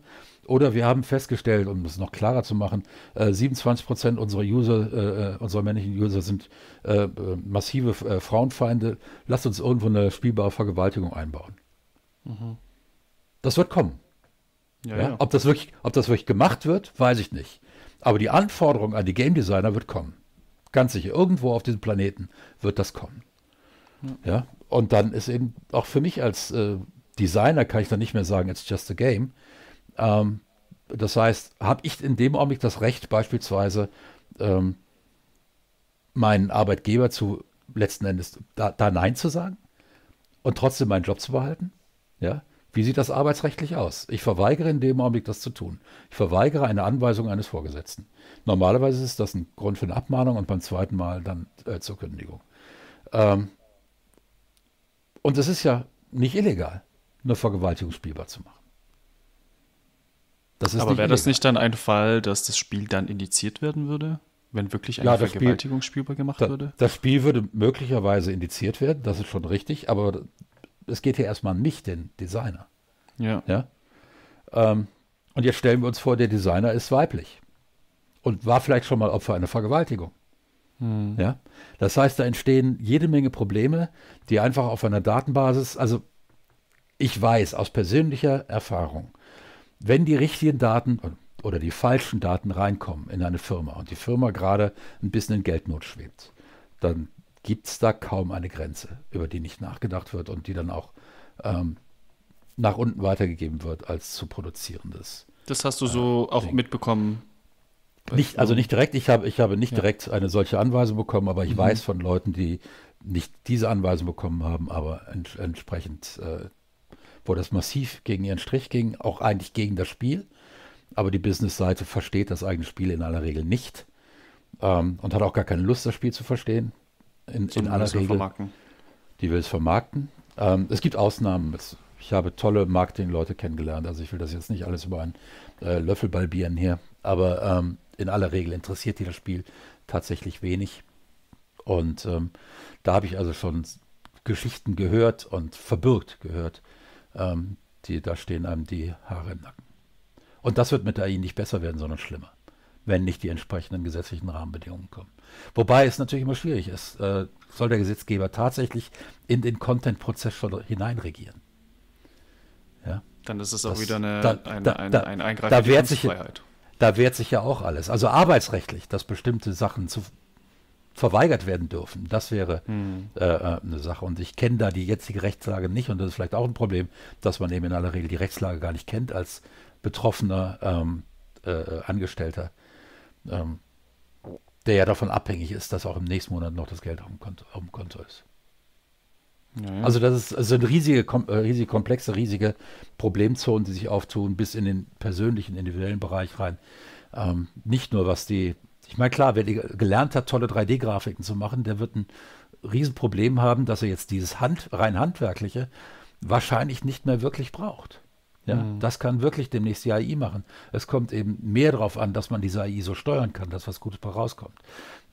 oder wir haben festgestellt, um es noch klarer zu machen, äh, 27 Prozent unserer User, äh, unserer männlichen User sind äh, äh massive äh, Frauenfeinde. Lasst uns irgendwo eine spielbare Vergewaltigung einbauen. Mhm. Das wird kommen. Ja, ja? Ja. Ob, das wirklich, ob das wirklich gemacht wird, weiß ich nicht. Aber die Anforderung an die Game Designer wird kommen. Ganz sicher. Irgendwo auf diesem Planeten wird das kommen. Ja. Und dann ist eben auch für mich als äh, Designer kann ich dann nicht mehr sagen, it's just a game, ähm, das heißt, habe ich in dem Augenblick das Recht, beispielsweise ähm, meinen Arbeitgeber zu letzten Endes da, da, Nein zu sagen und trotzdem meinen Job zu behalten? Ja? Wie sieht das arbeitsrechtlich aus? Ich verweigere in dem Augenblick das zu tun. Ich verweigere eine Anweisung eines Vorgesetzten. Normalerweise ist das ein Grund für eine Abmahnung und beim zweiten Mal dann äh, zur Kündigung. Ähm, und es ist ja nicht illegal, eine Vergewaltigung spielbar zu machen. Das ist Aber wäre das nicht dann ein Fall, dass das Spiel dann indiziert werden würde? Wenn wirklich eine ja, Vergewaltigung Spiel, spielbar gemacht da, würde? Das Spiel würde möglicherweise indiziert werden, das ist schon richtig, aber es geht hier erstmal nicht den Designer. Ja. ja? Ähm, und jetzt stellen wir uns vor, der Designer ist weiblich und war vielleicht schon mal Opfer einer Vergewaltigung. Hm. Ja? Das heißt, da entstehen jede Menge Probleme, die einfach auf einer Datenbasis, also ich weiß aus persönlicher Erfahrung, wenn die richtigen Daten oder die falschen Daten reinkommen in eine Firma und die Firma gerade ein bisschen in Geldnot schwebt, dann gibt es da kaum eine Grenze, über die nicht nachgedacht wird und die dann auch ähm, nach unten weitergegeben wird als zu produzierendes. Das hast du so äh, auch Ding. mitbekommen. Nicht, also nicht direkt, ich habe, ich habe nicht ja. direkt eine solche Anweisung bekommen, aber ich mhm. weiß von Leuten, die nicht diese Anweisung bekommen haben, aber ent entsprechend äh, wo das massiv gegen ihren Strich ging, auch eigentlich gegen das Spiel. Aber die Business-Seite versteht das eigene Spiel in aller Regel nicht ähm, und hat auch gar keine Lust, das Spiel zu verstehen. In, in aller Regel. Vermarkten. Die will es vermarkten. Ähm, es gibt Ausnahmen. ich habe tolle Marketing-Leute kennengelernt. Also ich will das jetzt nicht alles über einen äh, Löffel balbieren hier. Aber ähm, in aller Regel interessiert die das Spiel tatsächlich wenig. Und ähm, da habe ich also schon Geschichten gehört und verbürgt gehört, ähm, die, da stehen einem die Haare im Nacken. Und das wird mit der AI nicht besser werden, sondern schlimmer, wenn nicht die entsprechenden gesetzlichen Rahmenbedingungen kommen. Wobei es natürlich immer schwierig ist, äh, soll der Gesetzgeber tatsächlich in den Content-Prozess schon hineinregieren. Ja? Dann ist es auch wieder eine, da, eine, da, eine, eine, eine da wehrt da wehrt sich ja auch alles. Also arbeitsrechtlich, dass bestimmte Sachen zu, verweigert werden dürfen. Das wäre hm. Äh, äh, eine Sache. Und ich kenne da die jetzige Rechtslage nicht und das ist vielleicht auch ein Problem, dass man eben in aller Regel die Rechtslage gar nicht kennt als betroffener ähm, äh, äh Angestellter, ähm, der ja davon abhängig ist, dass auch im nächsten Monat noch das Geld auf dem Konto, auf dem Konto ist. Naja. Also das sind riesige, kom äh, riesige, komplexe, riesige Problemzonen, die sich auftun, bis in den persönlichen, individuellen Bereich rein. Ähm, nicht nur was die ich meine, klar, wer gelernt hat, tolle 3D-Grafiken zu machen, der wird ein Riesenproblem haben, dass er jetzt dieses Hand, rein handwerkliche wahrscheinlich nicht mehr wirklich braucht. Ja, mhm. Das kann wirklich demnächst die AI machen. Es kommt eben mehr darauf an, dass man diese AI so steuern kann, dass was Gutes rauskommt.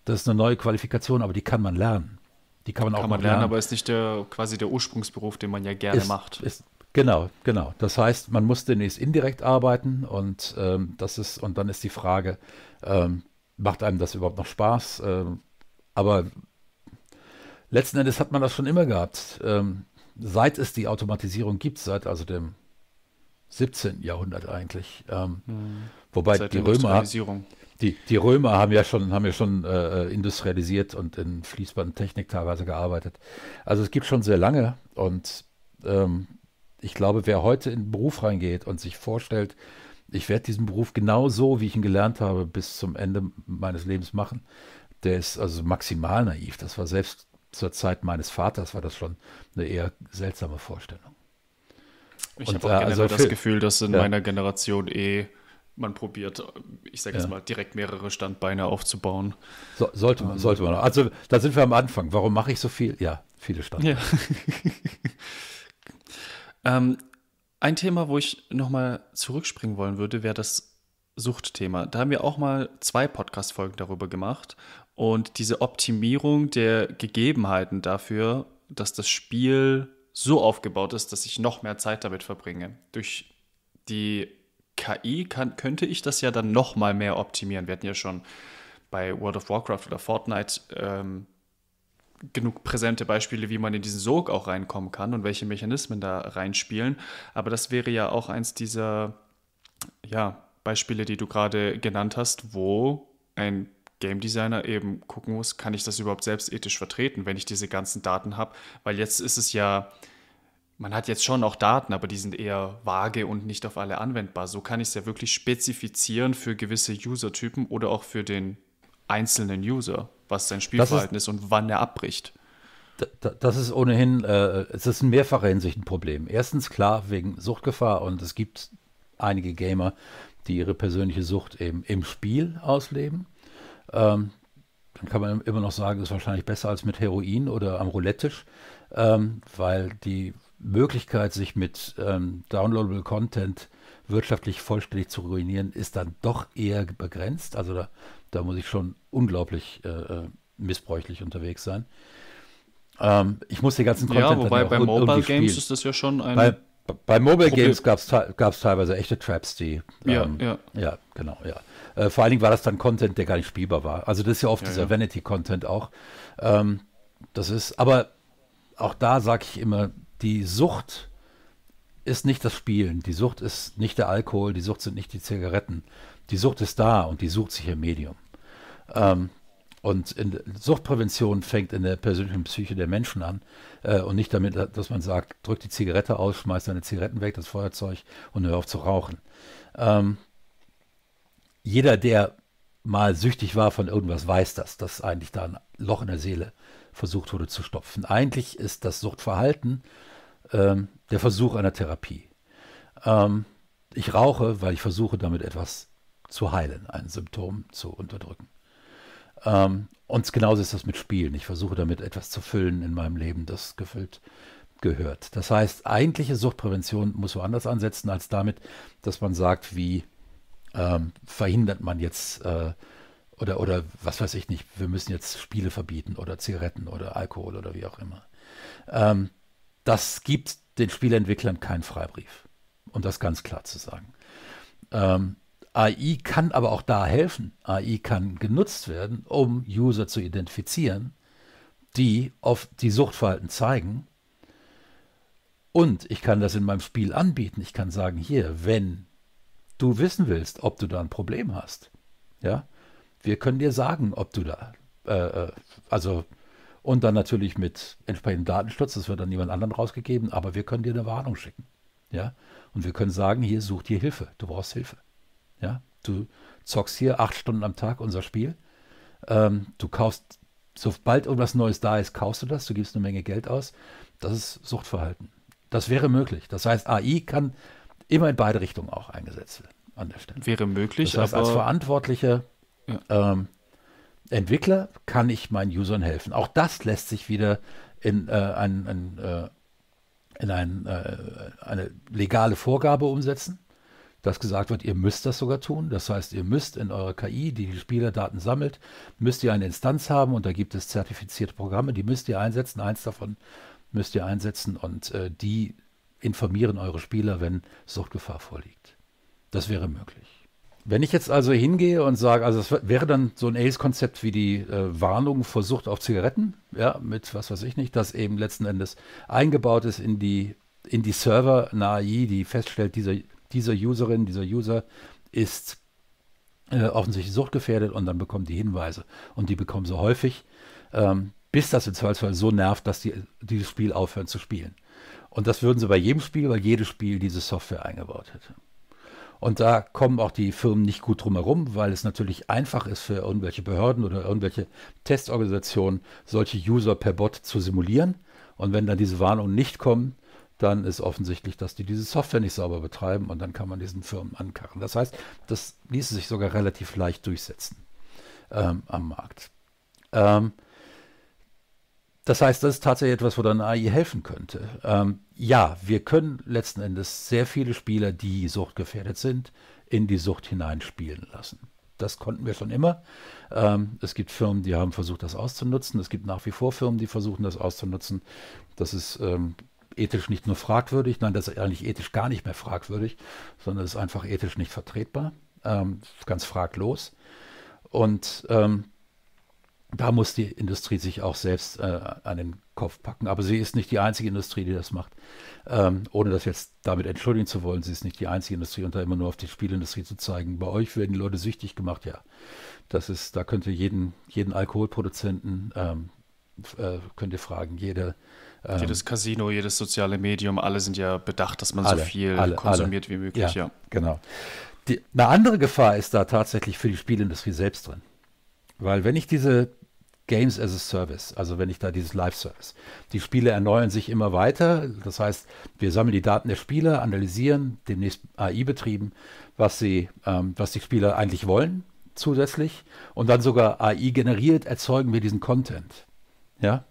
Das ist eine neue Qualifikation, aber die kann man lernen. Die kann man kann auch man lernen, lernen, aber ist nicht der quasi der Ursprungsberuf, den man ja gerne ist, macht. Ist, genau, genau. Das heißt, man muss demnächst indirekt arbeiten und ähm, das ist und dann ist die Frage, ähm, macht einem das überhaupt noch Spaß? Ähm, aber letzten Endes hat man das schon immer gehabt. Ähm, seit es die Automatisierung gibt, seit also dem 17. Jahrhundert eigentlich. Ähm, mhm. Wobei die Römer, die, die Römer haben ja schon, haben ja schon äh, industrialisiert und in Fließbandtechnik teilweise gearbeitet. Also es gibt schon sehr lange und ähm, ich glaube, wer heute in den Beruf reingeht und sich vorstellt, ich werde diesen Beruf genau so, wie ich ihn gelernt habe, bis zum Ende meines Lebens machen. Der ist also maximal naiv. Das war selbst zur Zeit meines Vaters war das schon eine eher seltsame Vorstellung. Ich habe auch generell also, das Gefühl, dass in ja. meiner Generation eh man probiert, ich sage jetzt ja. mal, direkt mehrere Standbeine aufzubauen. So, sollte man, ähm. sollte man. Also da sind wir am Anfang. Warum mache ich so viel? Ja, viele Standbeine. Ja. ähm, ein Thema, wo ich nochmal zurückspringen wollen würde, wäre das Suchtthema. Da haben wir auch mal zwei Podcast-Folgen darüber gemacht. Und diese Optimierung der Gegebenheiten dafür, dass das Spiel so aufgebaut ist, dass ich noch mehr Zeit damit verbringe. Durch die KI kann, könnte ich das ja dann noch mal mehr optimieren. Wir hatten ja schon bei World of Warcraft oder Fortnite ähm, genug präsente Beispiele, wie man in diesen Sog auch reinkommen kann und welche Mechanismen da reinspielen. Aber das wäre ja auch eins dieser ja, Beispiele, die du gerade genannt hast, wo ein Game Designer eben gucken muss, kann ich das überhaupt selbst ethisch vertreten, wenn ich diese ganzen Daten habe? Weil jetzt ist es ja, man hat jetzt schon auch Daten, aber die sind eher vage und nicht auf alle anwendbar. So kann ich es ja wirklich spezifizieren für gewisse User-Typen oder auch für den einzelnen User was sein Spielverhalten ist, ist, und wann er abbricht. Das ist ohnehin, äh, es ist in mehrfacher Hinsicht ein Problem. Erstens klar wegen Suchtgefahr und es gibt einige Gamer, die ihre persönliche Sucht eben im Spiel ausleben. Ähm, dann kann man immer noch sagen, ist wahrscheinlich besser als mit Heroin oder am Roulette-Tisch, ähm, weil die Möglichkeit, sich mit ähm, Downloadable Content wirtschaftlich vollständig zu ruinieren, ist dann doch eher begrenzt. Also da da muss ich schon unglaublich äh, äh, missbräuchlich unterwegs sein. Ähm, ich muss die ganzen Content Ja, wobei bei Mobile Games spielen. ist das ja schon ein. Bei, bei Mobile Problem. Games gab es teilweise echte Traps, die. Ja, ähm, ja. ja genau, ja. Äh, vor allen Dingen war das dann Content, der gar nicht spielbar war. Also, das ist ja oft ja, dieser ja. Vanity-Content auch. Ähm, das ist, aber auch da sage ich immer, die Sucht ist nicht das Spielen, die Sucht ist nicht der Alkohol, die Sucht sind nicht die Zigaretten. Die Sucht ist da und die sucht sich im Medium. Ähm, und Suchtprävention fängt in der persönlichen Psyche der Menschen an äh, und nicht damit, dass man sagt, drück die Zigarette aus, schmeiß deine Zigaretten weg, das Feuerzeug und hör auf zu rauchen. Ähm, jeder, der mal süchtig war von irgendwas, weiß das, dass eigentlich da ein Loch in der Seele versucht wurde zu stopfen. Eigentlich ist das Suchtverhalten ähm, der Versuch einer Therapie. Ähm, ich rauche, weil ich versuche, damit etwas zu heilen, ein Symptom zu unterdrücken. Ähm, und genauso ist das mit Spielen. Ich versuche damit etwas zu füllen in meinem Leben, das gefüllt gehört. Das heißt, eigentliche Suchtprävention muss woanders ansetzen, als damit, dass man sagt, wie ähm, verhindert man jetzt äh, oder, oder was weiß ich nicht, wir müssen jetzt Spiele verbieten oder Zigaretten oder Alkohol oder wie auch immer. Ähm, das gibt den Spielentwicklern keinen Freibrief, um das ganz klar zu sagen. Ähm, AI kann aber auch da helfen. AI kann genutzt werden, um User zu identifizieren, die auf die Suchtverhalten zeigen. Und ich kann das in meinem Spiel anbieten. Ich kann sagen, hier, wenn du wissen willst, ob du da ein Problem hast, ja, wir können dir sagen, ob du da, äh, äh also, und dann natürlich mit entsprechendem Datenschutz, das wird dann niemand anderen rausgegeben, aber wir können dir eine Warnung schicken, ja, und wir können sagen, hier, such dir Hilfe, du brauchst Hilfe. Ja, du zockst hier acht Stunden am Tag unser Spiel. Ähm, du kaufst, sobald irgendwas Neues da ist, kaufst du das, du gibst eine Menge Geld aus. Das ist Suchtverhalten. Das wäre möglich. Das heißt, AI kann immer in beide Richtungen auch eingesetzt werden an der Stelle. Wäre möglich. Das heißt, als verantwortlicher ja. ähm, Entwickler kann ich meinen Usern helfen. Auch das lässt sich wieder in, äh, ein, ein, äh, in ein, äh, eine legale Vorgabe umsetzen dass gesagt wird, ihr müsst das sogar tun. Das heißt, ihr müsst in eurer KI, die die Spielerdaten sammelt, müsst ihr eine Instanz haben und da gibt es zertifizierte Programme, die müsst ihr einsetzen. Eins davon müsst ihr einsetzen und äh, die informieren eure Spieler, wenn Suchtgefahr vorliegt. Das wäre möglich. Wenn ich jetzt also hingehe und sage, also es wäre dann so ein ACE-Konzept wie die äh, Warnung vor Sucht auf Zigaretten, ja, mit was weiß ich nicht, das eben letzten Endes eingebaut ist in die, in die Server-NAI, die feststellt, dieser dieser Userin, dieser User ist äh, offensichtlich suchtgefährdet und dann bekommen die Hinweise. Und die bekommen sie häufig, ähm, bis das im Zweifelsfall so nervt, dass die dieses Spiel aufhören zu spielen. Und das würden sie bei jedem Spiel, weil jedes Spiel diese Software eingebaut hätte. Und da kommen auch die Firmen nicht gut drum herum, weil es natürlich einfach ist für irgendwelche Behörden oder irgendwelche Testorganisationen, solche User per Bot zu simulieren. Und wenn dann diese Warnungen nicht kommen, dann ist offensichtlich, dass die diese Software nicht sauber betreiben und dann kann man diesen Firmen ankarren. Das heißt, das ließe sich sogar relativ leicht durchsetzen ähm, am Markt. Ähm, das heißt, das ist tatsächlich etwas, wo dann AI helfen könnte. Ähm, ja, wir können letzten Endes sehr viele Spieler, die suchtgefährdet sind, in die Sucht hineinspielen lassen. Das konnten wir schon immer. Ähm, es gibt Firmen, die haben versucht, das auszunutzen. Es gibt nach wie vor Firmen, die versuchen, das auszunutzen. Das ist ähm, ethisch nicht nur fragwürdig, nein, das ist eigentlich ethisch gar nicht mehr fragwürdig, sondern es ist einfach ethisch nicht vertretbar, ähm, ganz fraglos. Und ähm, da muss die Industrie sich auch selbst äh, an den Kopf packen. Aber sie ist nicht die einzige Industrie, die das macht. Ähm, ohne das jetzt damit entschuldigen zu wollen, sie ist nicht die einzige Industrie und da immer nur auf die Spielindustrie zu zeigen. Bei euch werden die Leute süchtig gemacht, ja. Das ist, da könnt ihr jeden, jeden Alkoholproduzenten ähm, äh, könnt ihr fragen, jede ähm, jedes Casino, jedes soziale Medium, alle sind ja bedacht, dass man alle, so viel alle, konsumiert alle. wie möglich. Ja, ja. genau. Die, eine andere Gefahr ist da tatsächlich für die Spielindustrie selbst drin. Weil wenn ich diese Games as a Service, also wenn ich da dieses Live-Service, die Spiele erneuern sich immer weiter. Das heißt, wir sammeln die Daten der Spieler, analysieren, demnächst AI betrieben, was, ähm, was die Spieler eigentlich wollen zusätzlich. Und dann sogar AI generiert, erzeugen wir diesen Content. Ja,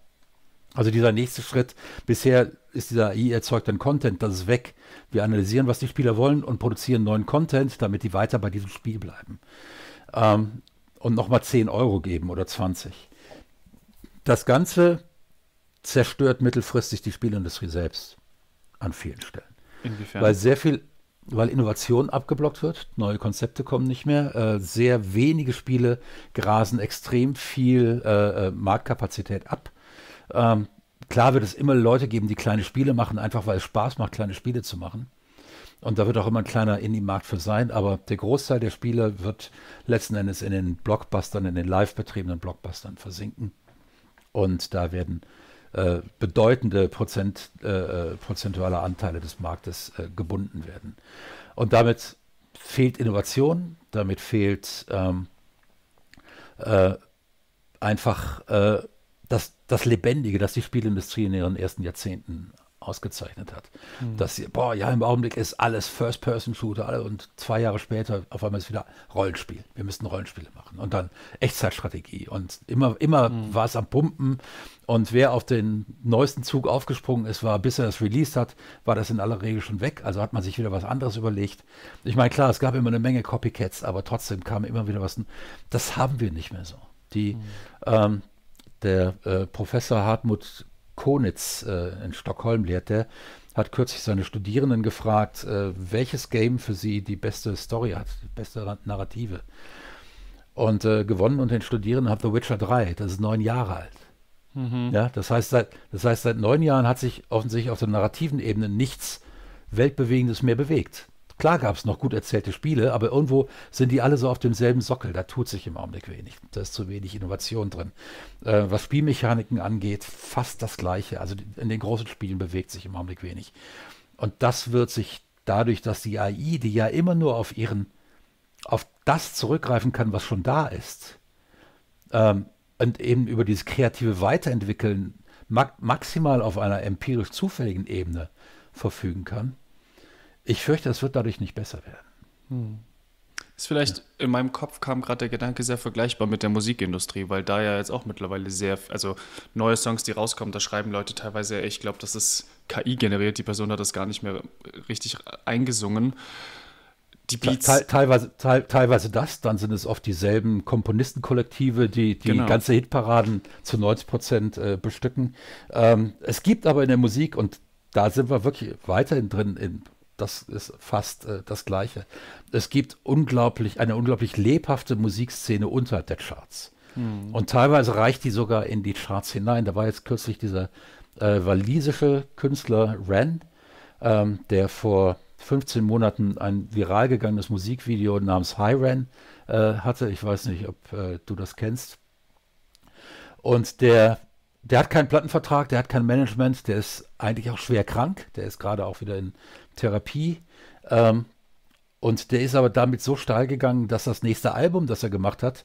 also dieser nächste Schritt, bisher ist dieser AI erzeugt erzeugte Content, das ist weg. Wir analysieren, was die Spieler wollen und produzieren neuen Content, damit die weiter bei diesem Spiel bleiben. Ähm, und nochmal 10 Euro geben oder 20. Das Ganze zerstört mittelfristig die Spielindustrie selbst an vielen Stellen. Inwiefern? Weil sehr viel, weil Innovation abgeblockt wird, neue Konzepte kommen nicht mehr, äh, sehr wenige Spiele grasen extrem viel äh, äh Marktkapazität ab ähm, klar wird es immer Leute geben, die kleine Spiele machen, einfach weil es Spaß macht, kleine Spiele zu machen. Und da wird auch immer ein kleiner Indie-Markt für sein, aber der Großteil der Spiele wird letzten Endes in den Blockbustern, in den live betriebenen Blockbustern versinken. Und da werden äh, bedeutende Prozent, äh, äh prozentuale Anteile des Marktes äh, gebunden werden. Und damit fehlt Innovation, damit fehlt ähm, äh, einfach äh, das, das Lebendige, das die Spielindustrie in ihren ersten Jahrzehnten ausgezeichnet hat. Mhm. Dass, boah, ja, im Augenblick ist alles First-Person-Shooter und zwei Jahre später auf einmal ist wieder Rollenspiel. Wir müssen Rollenspiele machen und dann Echtzeitstrategie und immer, immer mhm. war es am Pumpen und wer auf den neuesten Zug aufgesprungen ist, war, bis er das released hat, war das in aller Regel schon weg. Also hat man sich wieder was anderes überlegt. Ich meine, klar, es gab immer eine Menge Copycats, aber trotzdem kam immer wieder was. Das haben wir nicht mehr so. Die, mhm. ähm, der äh, Professor Hartmut Konitz äh, in Stockholm lehrt der, hat kürzlich seine Studierenden gefragt, äh, welches Game für sie die beste Story hat, die beste Narrative. Und äh, gewonnen und den Studierenden hat The Witcher 3, das ist neun Jahre alt. Mhm. Ja, das, heißt, seit, das heißt, seit neun Jahren hat sich offensichtlich auf der narrativen Ebene nichts Weltbewegendes mehr bewegt. Klar gab es noch gut erzählte Spiele, aber irgendwo sind die alle so auf demselben Sockel. Da tut sich im Augenblick wenig. Da ist zu wenig Innovation drin. Äh, was Spielmechaniken angeht, fast das Gleiche. Also in den großen Spielen bewegt sich im Augenblick wenig. Und das wird sich dadurch, dass die AI, die ja immer nur auf ihren, auf das zurückgreifen kann, was schon da ist, ähm, und eben über dieses kreative Weiterentwickeln maximal auf einer empirisch zufälligen Ebene verfügen kann, ich fürchte, es wird dadurch nicht besser werden. Hm. Ist vielleicht, ja. in meinem Kopf kam gerade der Gedanke sehr vergleichbar mit der Musikindustrie, weil da ja jetzt auch mittlerweile sehr, also neue Songs, die rauskommen, da schreiben Leute teilweise, ich glaube, das ist KI generiert, die Person hat das gar nicht mehr richtig eingesungen. Die Beats. Te teilweise, te teilweise das, dann sind es oft dieselben Komponistenkollektive, die die genau. ganze Hitparaden zu 90 Prozent äh, bestücken. Ähm, es gibt aber in der Musik, und da sind wir wirklich weiterhin drin, in das ist fast äh, das Gleiche. Es gibt unglaublich, eine unglaublich lebhafte Musikszene unter der Charts. Hm. Und teilweise reicht die sogar in die Charts hinein. Da war jetzt kürzlich dieser äh, walisische Künstler Ren, ähm, der vor 15 Monaten ein viral gegangenes Musikvideo namens High Ren äh, hatte. Ich weiß nicht, ob äh, du das kennst. Und der der hat keinen Plattenvertrag, der hat kein Management, der ist eigentlich auch schwer krank, der ist gerade auch wieder in Therapie. Ähm, und der ist aber damit so steil gegangen, dass das nächste Album, das er gemacht hat,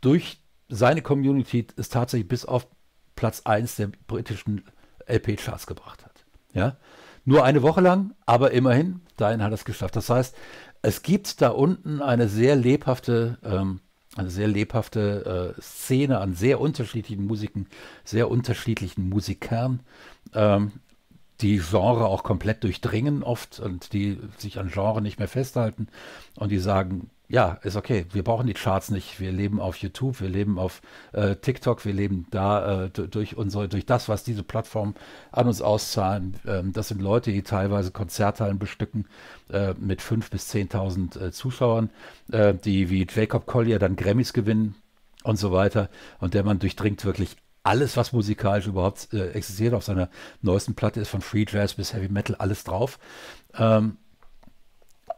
durch seine Community es tatsächlich bis auf Platz 1 der britischen LP-Charts gebracht hat. Ja? Nur eine Woche lang, aber immerhin, dahin hat er es geschafft. Das heißt, es gibt da unten eine sehr lebhafte, ähm, eine sehr lebhafte äh, Szene an sehr unterschiedlichen Musiken, sehr unterschiedlichen Musikern. Ähm, die Genre auch komplett durchdringen oft und die sich an Genre nicht mehr festhalten und die sagen, ja, ist okay, wir brauchen die Charts nicht, wir leben auf YouTube, wir leben auf äh, TikTok, wir leben da äh, durch unsere, durch das, was diese Plattformen an uns auszahlen. Ähm, das sind Leute, die teilweise Konzerthallen bestücken äh, mit fünf bis 10.000 äh, Zuschauern, äh, die wie Jacob Collier dann Grammys gewinnen, und so weiter. Und der Mann durchdringt wirklich alles, was musikalisch überhaupt äh, existiert. Auf seiner neuesten Platte ist von Free Jazz bis Heavy Metal alles drauf. Ähm,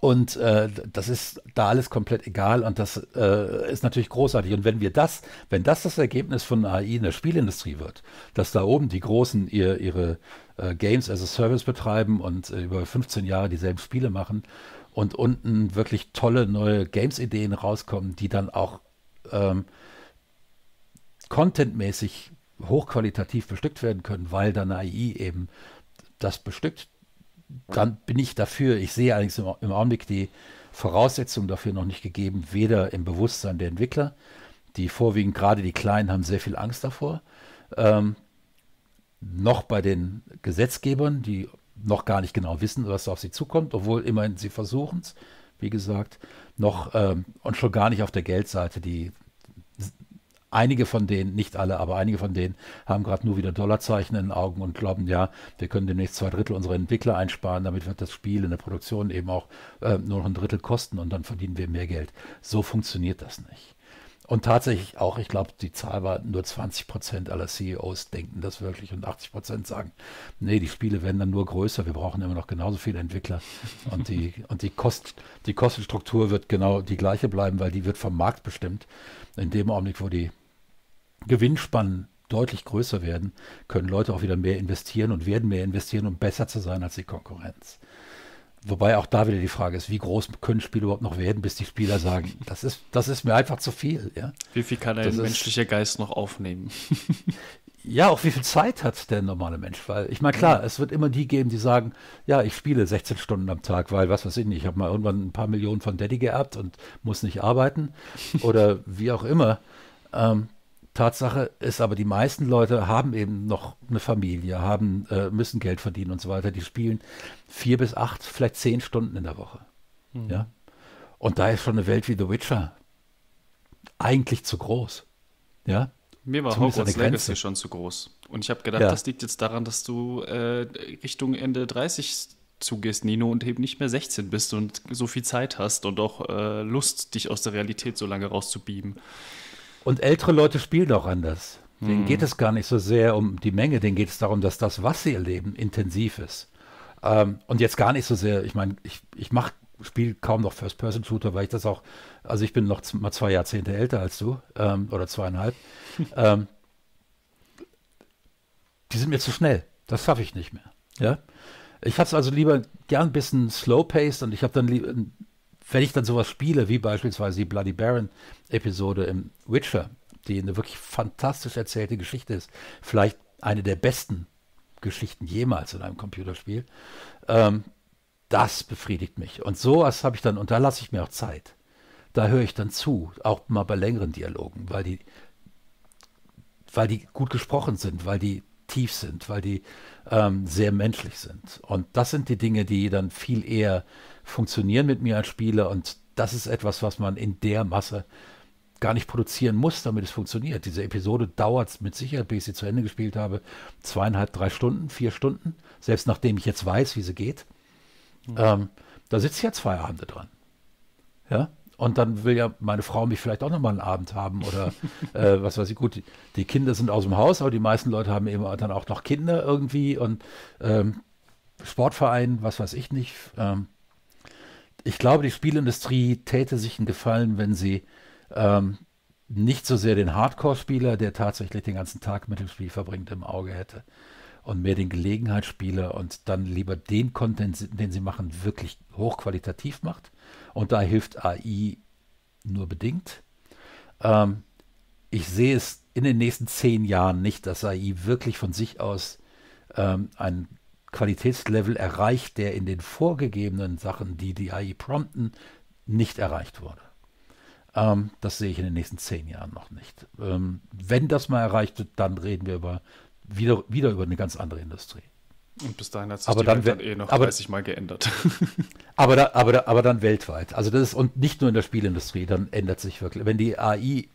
und äh, das ist da alles komplett egal und das äh, ist natürlich großartig. Und wenn wir das, wenn das das Ergebnis von AI in der Spielindustrie wird, dass da oben die Großen ihr, ihre äh, Games as a Service betreiben und äh, über 15 Jahre dieselben Spiele machen und unten wirklich tolle neue Games-Ideen rauskommen, die dann auch ähm, contentmäßig hochqualitativ bestückt werden können, weil dann AI eben das bestückt, dann bin ich dafür. Ich sehe allerdings im, im Augenblick die Voraussetzungen dafür noch nicht gegeben, weder im Bewusstsein der Entwickler, die vorwiegend gerade die Kleinen haben sehr viel Angst davor, ähm, noch bei den Gesetzgebern, die noch gar nicht genau wissen, was auf sie zukommt, obwohl immerhin sie versuchen es, wie gesagt, noch ähm, und schon gar nicht auf der Geldseite, die Einige von denen, nicht alle, aber einige von denen haben gerade nur wieder Dollarzeichen in den Augen und glauben, ja, wir können demnächst zwei Drittel unserer Entwickler einsparen, damit wird das Spiel in der Produktion eben auch äh, nur noch ein Drittel kosten und dann verdienen wir mehr Geld. So funktioniert das nicht. Und tatsächlich auch, ich glaube, die Zahl war nur 20 Prozent aller CEOs denken das wirklich und 80 Prozent sagen, nee, die Spiele werden dann nur größer, wir brauchen immer noch genauso viele Entwickler und die, und die Kost, die Kostenstruktur wird genau die gleiche bleiben, weil die wird vom Markt bestimmt. In dem Augenblick, wo die Gewinnspannen deutlich größer werden, können Leute auch wieder mehr investieren und werden mehr investieren, um besser zu sein als die Konkurrenz. Wobei auch da wieder die Frage ist, wie groß können Spiele überhaupt noch werden, bis die Spieler sagen, das ist, das ist mir einfach zu viel. Ja? Wie viel kann ein menschlicher Geist noch aufnehmen? ja, auch wie viel Zeit hat der normale Mensch? Weil ich meine, klar, es wird immer die geben, die sagen, ja, ich spiele 16 Stunden am Tag, weil was weiß ich nicht, ich habe mal irgendwann ein paar Millionen von Daddy geerbt und muss nicht arbeiten oder wie auch immer. Ähm, Tatsache ist aber, die meisten Leute haben eben noch eine Familie, haben, äh, müssen Geld verdienen und so weiter. Die spielen vier bis acht, vielleicht zehn Stunden in der Woche. Mhm. Ja? Und da ist schon eine Welt wie The Witcher eigentlich zu groß. Ja? Mir war Zumindest Hogwarts Legacy schon zu groß. Und ich habe gedacht, ja. das liegt jetzt daran, dass du äh, Richtung Ende 30 zugehst, Nino, und eben nicht mehr 16 bist und so viel Zeit hast und auch äh, Lust, dich aus der Realität so lange rauszubieben. Und ältere Leute spielen auch anders. Denen hm. geht es gar nicht so sehr um die Menge, denen geht es darum, dass das, was sie erleben, intensiv ist. Ähm, und jetzt gar nicht so sehr, ich meine, ich, ich mache spiele kaum noch First-Person-Shooter, weil ich das auch, also ich bin noch mal zwei Jahrzehnte älter als du ähm, oder zweieinhalb. ähm, die sind mir zu schnell. Das schaffe ich nicht mehr. Ja? Ich habe es also lieber gern ein bisschen slow-paced und ich habe dann lieber wenn ich dann sowas spiele, wie beispielsweise die Bloody Baron-Episode im Witcher, die eine wirklich fantastisch erzählte Geschichte ist, vielleicht eine der besten Geschichten jemals in einem Computerspiel, ähm, das befriedigt mich. Und sowas habe ich dann, und da lasse ich mir auch Zeit. Da höre ich dann zu, auch mal bei längeren Dialogen, weil die, weil die gut gesprochen sind, weil die tief sind, weil die ähm, sehr menschlich sind. Und das sind die Dinge, die dann viel eher funktionieren mit mir als Spieler und das ist etwas, was man in der Masse gar nicht produzieren muss, damit es funktioniert. Diese Episode dauert mit Sicherheit, bis ich sie zu Ende gespielt habe, zweieinhalb, drei Stunden, vier Stunden, selbst nachdem ich jetzt weiß, wie sie geht. Mhm. Ähm, da sitzt jetzt Feierabend dran. Ja, und dann will ja meine Frau mich vielleicht auch nochmal einen Abend haben oder äh, was weiß ich. Gut, die, Kinder sind aus dem Haus, aber die meisten Leute haben eben dann auch noch Kinder irgendwie und ähm, Sportverein, was weiß ich nicht. Ähm, ich glaube, die Spielindustrie täte sich einen Gefallen, wenn sie ähm, nicht so sehr den Hardcore-Spieler, der tatsächlich den ganzen Tag mit dem Spiel verbringt, im Auge hätte und mehr den Gelegenheitsspieler und dann lieber den Content, den sie machen, wirklich hochqualitativ macht. Und da hilft AI nur bedingt. Ähm, ich sehe es in den nächsten zehn Jahren nicht, dass AI wirklich von sich aus ähm, einen Qualitätslevel erreicht, der in den vorgegebenen Sachen, die die AI prompten, nicht erreicht wurde. Ähm, das sehe ich in den nächsten zehn Jahren noch nicht. Ähm, wenn das mal erreicht wird, dann reden wir über, wieder, wieder über eine ganz andere Industrie. Und bis dahin hat sich aber die dann, Welt dann eh noch aber, 30 Mal geändert. aber, da, aber, da, aber dann weltweit. Also das ist, und nicht nur in der Spielindustrie, dann ändert sich wirklich. Wenn die AI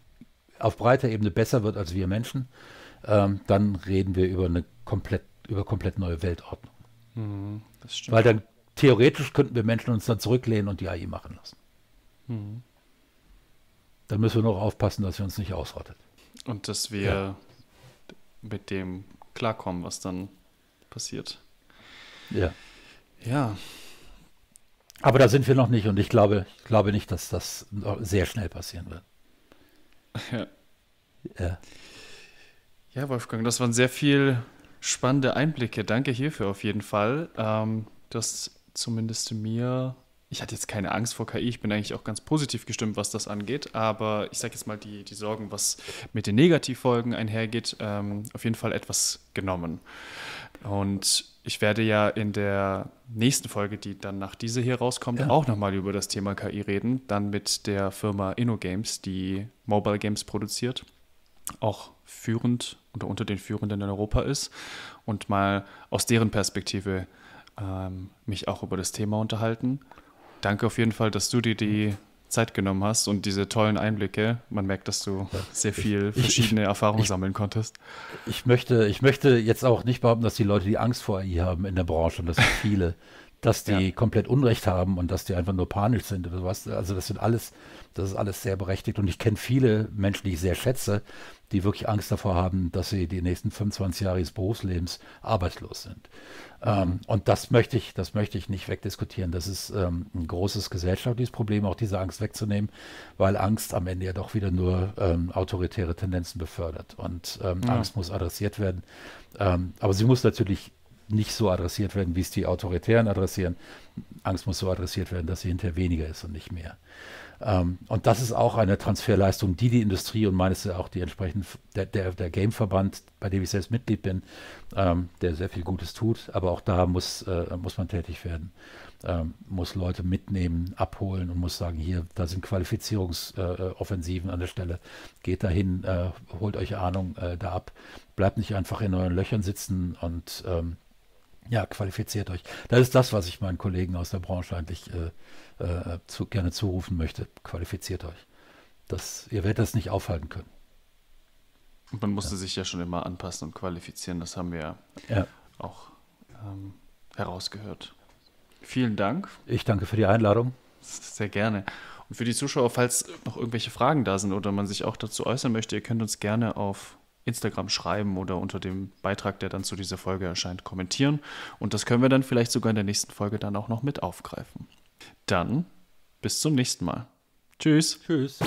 auf breiter Ebene besser wird als wir Menschen, ähm, dann reden wir über eine komplett, über komplett neue Weltordnung. Mhm, Weil dann theoretisch könnten wir Menschen uns dann zurücklehnen und die AI machen lassen. Mhm. Dann müssen wir noch aufpassen, dass sie uns nicht ausrottet. Und dass wir ja. mit dem klarkommen, was dann passiert. Ja. Ja. Aber da sind wir noch nicht und ich glaube, ich glaube nicht, dass das sehr schnell passieren wird. Ja. ja. Ja, Wolfgang, das waren sehr viel, spannende Einblicke. Danke hierfür auf jeden Fall. Ähm, das zumindest mir. Ich hatte jetzt keine Angst vor KI. Ich bin eigentlich auch ganz positiv gestimmt, was das angeht. Aber ich sage jetzt mal die, die Sorgen, was mit den Negativfolgen einhergeht, ähm, auf jeden Fall etwas genommen. Und ich werde ja in der nächsten Folge, die dann nach dieser hier rauskommt, ja. auch nochmal über das Thema KI reden. Dann mit der Firma InnoGames, die Mobile Games produziert auch führend oder unter den Führenden in Europa ist und mal aus deren Perspektive ähm, mich auch über das Thema unterhalten. Danke auf jeden Fall, dass du dir die Zeit genommen hast und diese tollen Einblicke. Man merkt, dass du sehr viel verschiedene Erfahrungen sammeln konntest. Ich möchte, ich möchte jetzt auch nicht behaupten, dass die Leute die Angst vor AI haben in der Branche und das sind viele dass die ja. komplett Unrecht haben und dass die einfach nur panisch sind. oder Also das sind alles, das ist alles sehr berechtigt. Und ich kenne viele Menschen, die ich sehr schätze, die wirklich Angst davor haben, dass sie die nächsten 25 Jahre ihres Berufslebens arbeitslos sind. Ähm, und das möchte ich, das möchte ich nicht wegdiskutieren. Das ist ähm, ein großes gesellschaftliches Problem, auch diese Angst wegzunehmen, weil Angst am Ende ja doch wieder nur ähm, autoritäre Tendenzen befördert. Und ähm, ja. Angst muss adressiert werden. Ähm, aber sie muss natürlich nicht so adressiert werden, wie es die Autoritären adressieren. Angst muss so adressiert werden, dass sie hinterher weniger ist und nicht mehr. Ähm, und das ist auch eine Transferleistung, die die Industrie und meines Erachtens auch die entsprechend der, der, der Game-Verband, bei dem ich selbst Mitglied bin, ähm, der sehr viel Gutes tut, aber auch da muss, äh, muss man tätig werden, ähm, muss Leute mitnehmen, abholen und muss sagen, hier, da sind Qualifizierungsoffensiven äh, an der Stelle, geht dahin, äh, holt euch Ahnung äh, da ab, bleibt nicht einfach in euren Löchern sitzen und ähm, ja, qualifiziert euch. Das ist das, was ich meinen Kollegen aus der Branche eigentlich äh, äh, zu, gerne zurufen möchte. Qualifiziert euch. Das, ihr werdet das nicht aufhalten können. man musste ja. sich ja schon immer anpassen und qualifizieren. Das haben wir ja. auch ähm, herausgehört. Vielen Dank. Ich danke für die Einladung. Sehr gerne. Und für die Zuschauer, falls noch irgendwelche Fragen da sind oder man sich auch dazu äußern möchte, ihr könnt uns gerne auf Instagram schreiben oder unter dem Beitrag, der dann zu dieser Folge erscheint, kommentieren. Und das können wir dann vielleicht sogar in der nächsten Folge dann auch noch mit aufgreifen. Dann bis zum nächsten Mal. Tschüss. Tschüss.